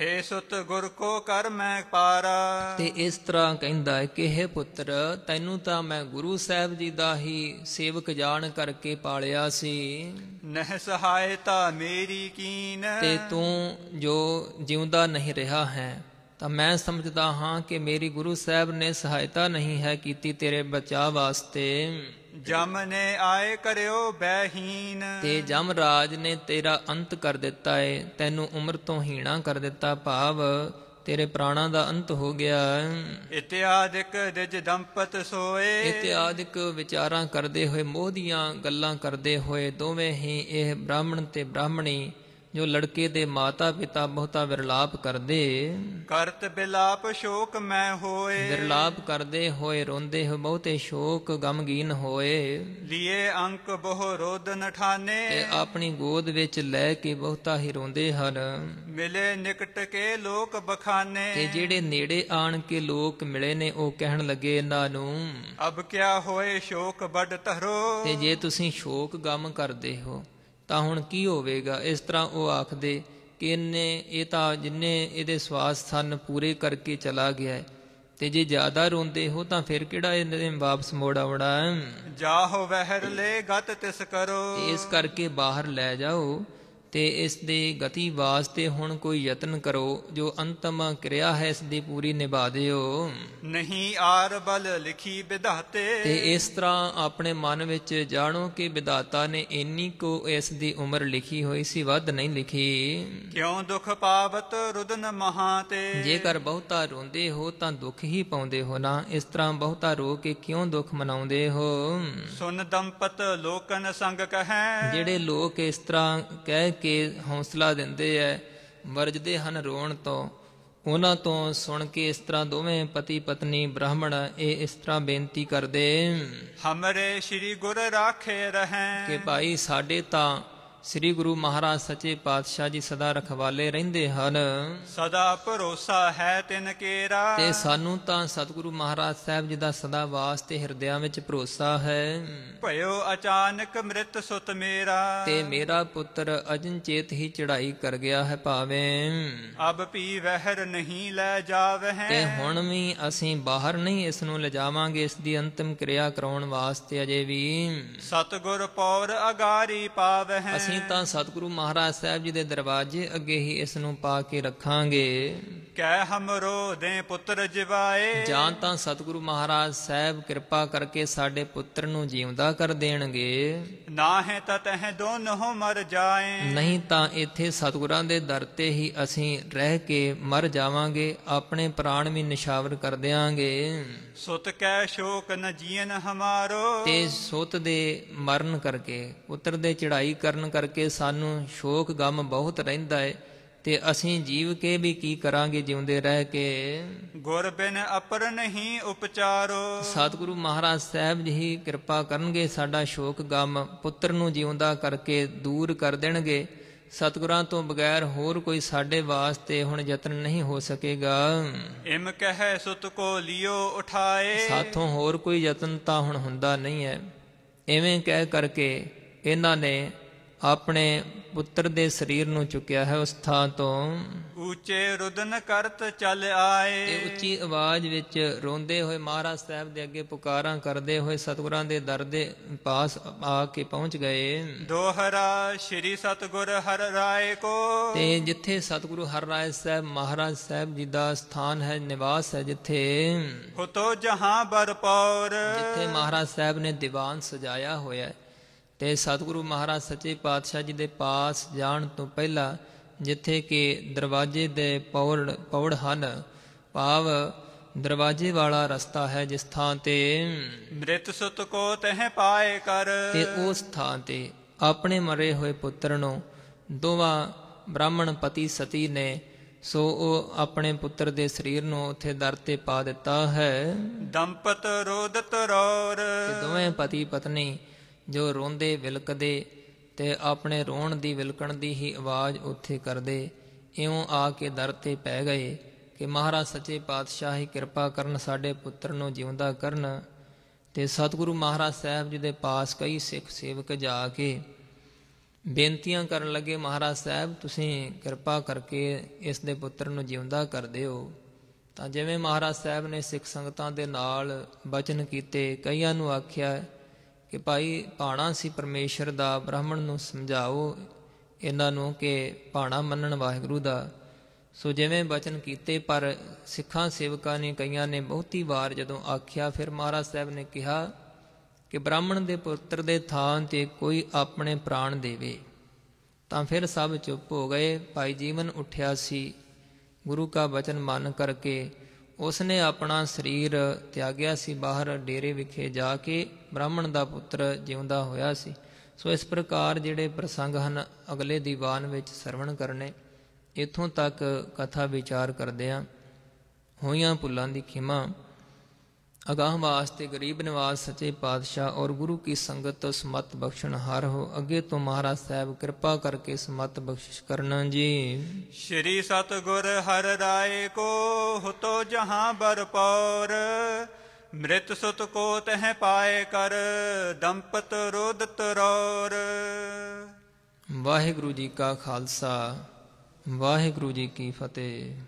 ਹੇ ਸੁਤ ਗੁਰ ਕੋ ਕਰ ਮੈਂ ਪਾਰਾ ਤੇ ਇਸ ਤਰ੍ਹਾਂ ਕਹਿੰਦਾ ਹੈ ਕਿ हे ਪੁੱਤਰ ਤੈਨੂੰ ਤਾਂ ਮੈਂ ਗੁਰੂ ਸਾਹਿਬ ਜੀ ਦਾ ਹੀ ਸੇਵਕ ਜਾਣ ਕਰਕੇ ਪਾਲਿਆ ਸੀ ਨਹਿ ਸਹਾਇਤਾ ਮੇਰੀ ਕੀਨ ਤੇ ਤੂੰ ਜੋ ਜਿਉਂਦਾ ਨਹੀਂ ਰਿਹਾ ਹੈ ਤਾਂ ਮੈਂ ਸਮਝਦਾ ਹਾਂ ਕਿ ਮੇਰੀ ਗੁਰੂ ਸਾਹਿਬ ਨੇ ਸਹਾਇਤਾ ਨਹੀਂ ਹੈ ਕੀਤੀ ਤੇਰੇ ਬਚਾਅ ਵਾਸਤੇ ਜਮ ਨੇ ਆਏ ਕਰਿਓ ਬਹਿਹੀਨ ਤੇ ਜਮ ਰਾਜ ਨੇ ਤੇਰਾ ਅੰਤ ਕਰ ਦਿੱਤਾ ਏ ਤੈਨੂੰ ਉਮਰ ਤੋਂ ਹੀਣਾ ਕਰ ਦਿੱਤਾ ਭਾਵ ਤੇਰੇ ਪ੍ਰਾਣਾ ਦਾ ਅੰਤ ਹੋ ਗਿਆ ਇਤਿਆਦਿਕ ਦਿਜ ਦੰਪਤ ਸੋਏ ਇਤਿਆਦਿਕ ਵਿਚਾਰਾਂ ਕਰਦੇ ਹੋਏ ਮੋਹ ਦੀਆਂ ਗੱਲਾਂ ਕਰਦੇ ਹੋਏ ਦੋਵੇਂ ਹੀ ਇਹ ਬ੍ਰਾਹਮਣ ਤੇ ਬ੍ਰਾਹਮਣੀ ਜੋ ਲੜਕੇ ਦੇ ਮਾਤਾ ਪਿਤਾ ਬਹੁਤਾ ਵਿਰਲਾਪ ਕਰਦੇ ਕਰਤ ਬਿਲਾਪ ਸ਼ੋਕ ਮੈਂ ਹੋਏ ਵਿਰਲਾਪ ਕਰਦੇ ਹੋਏ ਰੋਂਦੇ ਹੋ ਬਹੁਤੇ ਸ਼ੋਕ ਗਮਗੀਨ ਹੋਏ ਲਿਏ ਅੰਕ ਬਹੁ ਰੋਦਨ ਠਾਨੇ ਤੇ ਆਪਣੀ ਗੋਦ ਵਿੱਚ ਲੈ ਕੇ ਬਹੁਤਾ ਹੀ ਰੋਂਦੇ ਹਨ ਮਿਲੇ ਨਿਕਟ ਕੇ ਲੋਕ ਬਖਾਨੇ ਤੇ ਜਿਹੜੇ ਨੇੜੇ ਆਣ ਕੇ ਲੋਕ ਮਿਲੇ ਨੇ ਉਹ ਕਹਿਣ ਲੱਗੇ ਇਹਨਾਂ ਨੂੰ ਅਬ ਕਿਆ ਹੋਏ ਸ਼ੋਕ ਵੱਡ ਧਰੋ ਤੇ ਜੇ ਤੁਸੀਂ ਸ਼ੋਕ ਗਮ ਕਰਦੇ ਹੋ ਤਾਂ ਹੁਣ ਕੀ ਹੋਵੇਗਾ ਇਸ ਤਰ੍ਹਾਂ ਉਹ ਆਖਦੇ ਕਿ ਇਹਨੇ ਇਹ ਤਾਂ ਜਿੰਨੇ ਇਹਦੇ ਸਵਾਸ ਸਨ ਪੂਰੇ ਕਰਕੇ ਚਲਾ ਗਿਆ ਹੈ ਤੇ ਜੇ ਜ਼ਿਆਦਾ ਰੋਂਦੇ ਹੋ ਤਾਂ ਫਿਰ ਕਿਹੜਾ ਇਹਨੇ ਵਾਪਸ ਮੋੜ ਆਉਣਾ ਜਾ ਹੋ ਵਹਿਰ ਲੈ ਗਤ ਤਿਸ ਕਰੋ ਇਸ ਕਰਕੇ ਬਾਹਰ ਲੈ ਜਾਓ ਤੇ ਇਸ ਦੀ ਗਤੀ ਵਾਸਤੇ ਹੁਣ ਕੋਈ ਯਤਨ ਕਰੋ ਜੋ ਅੰਤਮ ਕਿਰਿਆ ਹੈ ਇਸ ਦੀ ਪੂਰੀ ਨਿਭਾ ਦਿਓ ਨਹੀਂ ਆਰ ਬਲ ਲਿਖੀ ਵਿਧਾਤੇ ਤੇ ਇਸ ਤਰ੍ਹਾਂ ਆਪਣੇ ਮਨ ਵਿੱਚ ਜਾਣੋ ਕਿ ਵਿਧਾਤਾ ਨੇ ਇੰਨੀ ਕੋ ਇਸ ਦੀ ਉਮਰ ਲਿਖੀ ਹੋਈ ਸੀ ਵੱਧ ਨਹੀਂ ਲਿਖੀ ਕਿਉਂ ਦੁਖ ਪਾਵਤ ਰੁਦਨ ਮਹਾ ਤੇ ਜੇਕਰ ਬਹੁਤਾ ਰੋਂਦੇ ਹੋ ਤਾਂ ਦੁੱਖ ਹੀ ਪਾਉਂਦੇ ਹੋ ਨਾ ਇਸ ਤਰ੍ਹਾਂ ਬਹੁਤਾ ਰੋ ਕੇ ਕਿਉਂ ਦੁੱਖ ਮਨਾਉਂਦੇ ਹੋ ਸੁਨ ਦੰਪਤ ਲੋਕਨ ਸੰਗ ਕਹੈ ਜਿਹੜੇ ਲੋਕ ਇਸ ਤਰ੍ਹਾਂ ਕਹਿ ਕੇ ਹੌਸਲਾ ਦਿੰਦੇ ਐ ਵਰਜਦੇ ਹਨ ਰੋਣ ਤੋਂ ਉਹਨਾਂ ਤੋਂ ਸੁਣ ਕੇ ਇਸ ਤਰ੍ਹਾਂ ਦੋਵੇਂ ਪਤੀ ਪਤਨੀ ਬ੍ਰਾਹਮਣ ਇਹ ਇਸ ਤਰ੍ਹਾਂ ਬੇਨਤੀ ਕਰਦੇ ਹਮਰੇ ਸ੍ਰੀ ਗੁਰ ਰਾਖੇ ਰਹੇ ਕਿ ਭਾਈ ਸਾਡੇ ਤਾਂ ਸ੍ਰੀ ਗੁਰੂ ਮਹਾਰਾਜ ਸੱਚੇ ਪਾਤਸ਼ਾਹ ਜੀ ਸਦਾ ਰਖਵਾਲੇ ਰਹਿੰਦੇ ਹਨ ਸਦਾ ਭਰੋਸਾ ਹੈ ਤਿਨ ਕੇਰਾ ਤੇ ਸਾਨੂੰ ਤਾਂ ਸਤਿਗੁਰੂ ਮਹਾਰਾਜ ਸਾਹਿਬ ਜੀ ਦਾ ਸਦਾ ਵਾਸ ਤੇ ਹਿਰਦਿਆਂ ਵਿੱਚ ਭਰੋਸਾ ਹੈ ਭਇਓ ਅਚਾਨਕ ਮ੍ਰਿਤ ਸੁਤ ਮੇਰਾ ਤੇ ਮੇਰਾ ਪੁੱਤਰ ਅਜਨ ਚੇਤ ਹੀ ਚੜਾਈ ਕਰ ਗਿਆ ਹੈ ਭਾਵੇਂ ਅਬ ਪੀ ਵਹਿਰ ਨਹੀਂ ਲੈ ਜਾਵਹਿ ਤੇ ਹੁਣ ਵੀ ਅਸੀਂ ਬਾਹਰ ਨਹੀਂ ਇਸ ਨੂੰ ਲਿਜਾਵਾਂਗੇ ਇਸ ਦੀ ਅੰਤਮ ਕਿਰਿਆ ਕਰਾਉਣ ਵਾਸਤੇ ਅਜੇ ਵੀ ਸਤਗੁਰ ਪੌਰ ਅਗਾਰੀ ਪਾਵਹਿ ਅਸੀਂ ਨਹੀਂ ਤਾਂ ਸਤਿਗੁਰੂ ਮਹਾਰਾਜ ਸਾਹਿਬ ਜੀ ਦੇ ਦਰਵਾਜ਼ੇ ਅੱਗੇ ਹੀ ਇਸ ਨੂੰ ਪਾ ਕੇ ਰੱਖਾਂਗੇ ਕਹਿ ਹਮਰੋ ਦੇ ਪੁੱਤਰ ਜਿਵਾਏ ਜਾਂ ਤਾਂ ਸਤਿਗੁਰੂ ਮਹਾਰਾਜ ਸਾਹਿਬ ਕਿਰਪਾ ਕਰਕੇ ਸਾਡੇ ਪੁੱਤਰ ਨੂੰ ਜੀਵਦਾ ਕਰ ਦੇਣਗੇ ਨਾ ਹੈ ਤਾਂ ਤਹ ਦੋਨੋਂ ਮਰ ਜਾਏ ਨਹੀਂ ਤਾਂ ਇੱਥੇ ਸਤਿਗੁਰਾਂ ਦੇ ਦਰ ਤੇ ਹੀ ਅਸੀਂ ਰਹਿ ਕੇ ਮਰ ਜਾਵਾਂਗੇ ਆਪਣੇ ਪ੍ਰਾਣ ਵੀ ਨਿਸ਼ਾਵਰ ਕਰ ਦੇਵਾਂਗੇ ਸੁਤ ਕੈ ਸ਼ੋਕ ਨ ਜੀਨ ਹਮਾਰੋ ਤੇ ਸੁਤ ਦੇ ਮਰਨ ਕਰਕੇ ਪੁੱਤਰ ਦੇ ਚੜਾਈ ਕਰਨ ਕਰਕੇ ਸਾਨੂੰ ਸ਼ੋਕ ਗਮ ਬਹੁਤ ਰਹਿੰਦਾ ਏ ਤੇ ਅਸੀਂ ਜੀਵ ਕੇ ਵੀ ਕੀ ਕਰਾਂਗੇ ਜਿਉਂਦੇ ਰਹਿ ਕੇ ਗੁਰ ਬਿਨ ਅਪਰ ਨਹੀਂ ਉਪਚਾਰੋ ਸਤਿਗੁਰੂ ਮਹਾਰਾਜ ਸਾਹਿਬ ਜੀ ਕਿਰਪਾ ਕਰਨਗੇ ਸਾਡਾ ਸ਼ੋਕ ਗਮ ਪੁੱਤਰ ਨੂੰ ਜਿਉਂਦਾ ਕਰਕੇ ਦੂਰ ਕਰ ਦੇਣਗੇ ਸਤਿਗੁਰਾਂ ਤੋਂ ਬਗੈਰ ਹੋਰ ਕੋਈ ਸਾਡੇ ਵਾਸਤੇ ਹੁਣ ਯਤਨ ਨਹੀਂ ਹੋ ਸਕੇਗਾ ਇਮ ਕਹੈ ਸੁਤ ਕੋ ਲਿਓ ਉਠਾਏ ਸਾਥੋਂ ਹੋਰ ਕੋਈ ਯਤਨ ਤਾਂ ਹੁਣ ਹੁੰਦਾ ਨਹੀਂ ਹੈ ਐਵੇਂ ਕਹਿ ਕਰਕੇ ਇਹਨਾਂ ਨੇ ਆਪਣੇ ਪੁੱਤਰ ਦੇ ਸਰੀਰ ਨੂੰ ਚੁੱਕਿਆ ਹੈ ਉਸ ਥਾਂ ਤੋਂ ਉੱਚੇ ਰੁਦਨ ਕਰਤ ਚੱਲ ਆਏ ਤੇ ਉੱਚੀ ਆਵਾਜ਼ ਵਿੱਚ ਰੋਂਦੇ ਹੋਏ ਮਹਾਰਾਜ ਸਾਹਿਬ ਦੇ ਅੱਗੇ ਪੁਕਾਰਾਂ ਕਰਦੇ ਹੋਏ ਸਤਿਗੁਰਾਂ ਦੇ ਦਰ ਦੇ ਪਾਸ ਆ ਕੇ ਪਹੁੰਚ ਗਏ ਦੋਹਰਾ ਸ਼੍ਰੀ ਸਤਗੁਰ ਹਰ ਰਾਏ ਕੋ ਤੇ ਜਿੱਥੇ ਸਤਗੁਰੂ ਹਰ ਰਾਏ ਸਾਹਿਬ ਮਹਾਰਾਜ ਸਾਹਿਬ ਜੀ ਦਾ ਸਥਾਨ ਹੈ ਨਿਵਾਸ ਹੈ ਜਿੱਥੇ ਤੋ ਜਹਾਂ ਬਰਪੌਰ ਜਿੱਥੇ ਮਹਾਰਾਜ ਸਾਹਿਬ ਨੇ ਦੀਵਾਨ ਸਜਾਇਆ ਹੋਇਆ ਹੈ ਤੇ ਸਤਿਗੁਰੂ ਮਹਾਰਾਜ ਸੱਚੇ ਪਾਤਸ਼ਾਹ ਜੀ ਦੇ ਪਾਸ ਜਾਣ ਤੋਂ ਪਹਿਲਾਂ ਜਿੱਥੇ ਕਿ ਦਰਵਾਜ਼ੇ ਦੇ ਪੌੜ ਪੌੜ ਹਨ ਭਾਵ ਦਰਵਾਜ਼ੇ ਵਾਲਾ ਰਸਤਾ ਹੈ ਜਿਸ ਥਾਂ ਤੇ ਮ੍ਰਿਤ ਸੁਤ ਕੋ ਤਹ ਪਾਏ ਕਰ ਤੇ ਉਸ ਥਾਂ ਤੇ ਆਪਣੇ ਮਰੇ ਹੋਏ ਪੁੱਤਰ ਨੂੰ ਦੋਵਾਂ ਬ੍ਰਾਹਮਣ ਪਤੀ ਸਤੀ ਨੇ ਸੋ ਉਹ ਆਪਣੇ ਪੁੱਤਰ ਦੇ ਸਰੀਰ ਨੂੰ ਉੱਥੇ ਦਰ ਤੇ ਪਾ ਦਿੱਤਾ ਹੈ ਦੰਪਤ ਰੋਦਤ ਰੌਰ ਤੇ ਦੋਵੇਂ ਪਤੀ ਪਤਨੀ ਜੋ ਰੋਂਦੇ ਵਿਲਕਦੇ ਤੇ ਆਪਣੇ ਰੋਣ ਦੀ ਵਿਲਕਣ ਦੀ ਹੀ ਆਵਾਜ਼ ਉੱਥੇ ਕਰਦੇ ਇਉਂ ਆ ਕੇ ਦਰ ਤੇ ਪੈ ਗਏ ਕਿ ਮਹਾਰਾਜ ਸੱਚੇ ਪਾਤਸ਼ਾਹ ਹੀ ਕਿਰਪਾ ਕਰਨ ਸਾਡੇ ਪੁੱਤਰ ਨੂੰ ਜਿਉਂਦਾ ਕਰਨ ਤੇ ਸਤਿਗੁਰੂ ਮਹਾਰਾਜ ਸਾਹਿਬ ਜੀ ਦੇ ਪਾਸ ਕਈ ਸਿੱਖ ਸੇਵਕ ਜਾ ਕੇ ਬੇਨਤੀਆਂ ਕਰਨ ਲੱਗੇ ਮਹਾਰਾਜ ਸਾਹਿਬ ਤੁਸੀਂ ਕਿਰਪਾ ਕਰਕੇ ਇਸ ਦੇ ਪੁੱਤਰ ਨੂੰ ਜਿਉਂਦਾ ਕਰ ਦਿਓ ਤਾਂ ਜਿਵੇਂ ਮਹਾਰਾਜ ਸਾਹਿਬ ਨੇ ਸਿੱਖ ਸੰਗਤਾਂ ਦੇ ਨਾਲ ਬਚਨ ਕੀਤੇ ਕਈਆਂ ਨੂੰ ਆਖਿਆ ਕਿ ਭਾਈ ਪਾਣਾ ਸੀ ਪਰਮੇਸ਼ਰ ਦਾ ਬ੍ਰਾਹਮਣ ਨੂੰ ਸਮਝਾਓ ਇਹਨਾਂ ਨੂੰ ਕਿ ਪਾਣਾ ਮੰਨਣ ਵਾਹਿਗੁਰੂ ਦਾ ਸੋ ਜਿਵੇਂ ਬਚਨ ਕੀਤੇ ਪਰ ਸਿੱਖਾਂ ਸੇਵਕਾਂ ਨੇ ਕਈਆਂ ਨੇ ਬਹੁਤੀ ਵਾਰ ਜਦੋਂ ਆਖਿਆ ਫਿਰ ਮਹਾਰਾਜ ਸਾਹਿਬ ਨੇ ਕਿਹਾ ਕਿ ਬ੍ਰਾਹਮਣ ਦੇ ਪੁੱਤਰ ਦੇ ਥਾਂ ਤੇ ਕੋਈ ਆਪਣੇ ਪ੍ਰਾਣ ਦੇਵੇ ਤਾਂ ਫਿਰ ਸਭ ਚੁੱਪ ਹੋ ਗਏ ਭਾਈ ਜੀਵਨ ਉੱਠਿਆ ਸੀ ਗੁਰੂ ਕਾ ਬਚਨ ਮੰਨ ਕਰਕੇ ਉਸਨੇ ਆਪਣਾ ਸਰੀਰ ਤਿਆਗਿਆ ਸੀ ਬਾਹਰ ਡੇਰੇ ਵਿਖੇ ਜਾ ਕੇ ਬ੍ਰਾਹਮਣ ਦਾ ਪੁੱਤਰ ਜਿਉਂਦਾ ਹੋਇਆ ਸੀ ਸੋ ਇਸ ਪ੍ਰਕਾਰ ਜਿਹੜੇ ਪ੍ਰਸੰਗ ਹਨ ਅਗਲੇ ਦੀਵਾਨ ਵਿੱਚ ਸਰਵਣ ਕਰਨੇ ਇਥੋਂ ਤੱਕ ਕਥਾ ਵਿਚਾਰ ਕਰਦੇ ਹਾਂ ਹੋਈਆਂ ਭੁੱਲਾਂ ਦੀ ਖਿਮਾ ਅਗਾਹ ਵਾਸਤੇ ਗਰੀਬ ਨਿਵਾਸ ਸੱਚੇ ਪਾਤਸ਼ਾਹ ਔਰ ਗੁਰੂ ਕੀ ਸੰਗਤ ਤੋਂ ਸਮਤ ਬਖਸ਼ਣ ਹਰ ਹੋ ਅੱਗੇ ਤੋਂ ਮਹਾਰਾਜ ਸਾਹਿਬ ਕਿਰਪਾ ਕਰਕੇ ਸਮਤ ਬਖਸ਼ਿਸ਼ ਕਰਨਾ ਜੀ ਸ਼੍ਰੀ ਸਤਗੁਰ ਹਰ ਰਾਏ ਕੋ ਹਤੋ ਜਹਾਂ ਬਰਪੌਰ ਮ੍ਰਿਤ ਸੁਤ ਕੋ ਤਹ ਪਾਏ ਕਰ ਦੰਪਤ ਰੋਦਤ ਰੌਰ ਵਾਹਿਗੁਰੂ ਜੀ ਕਾ ਖਾਲਸਾ ਵਾਹਿਗੁਰੂ ਜੀ ਕੀ ਫਤਿਹ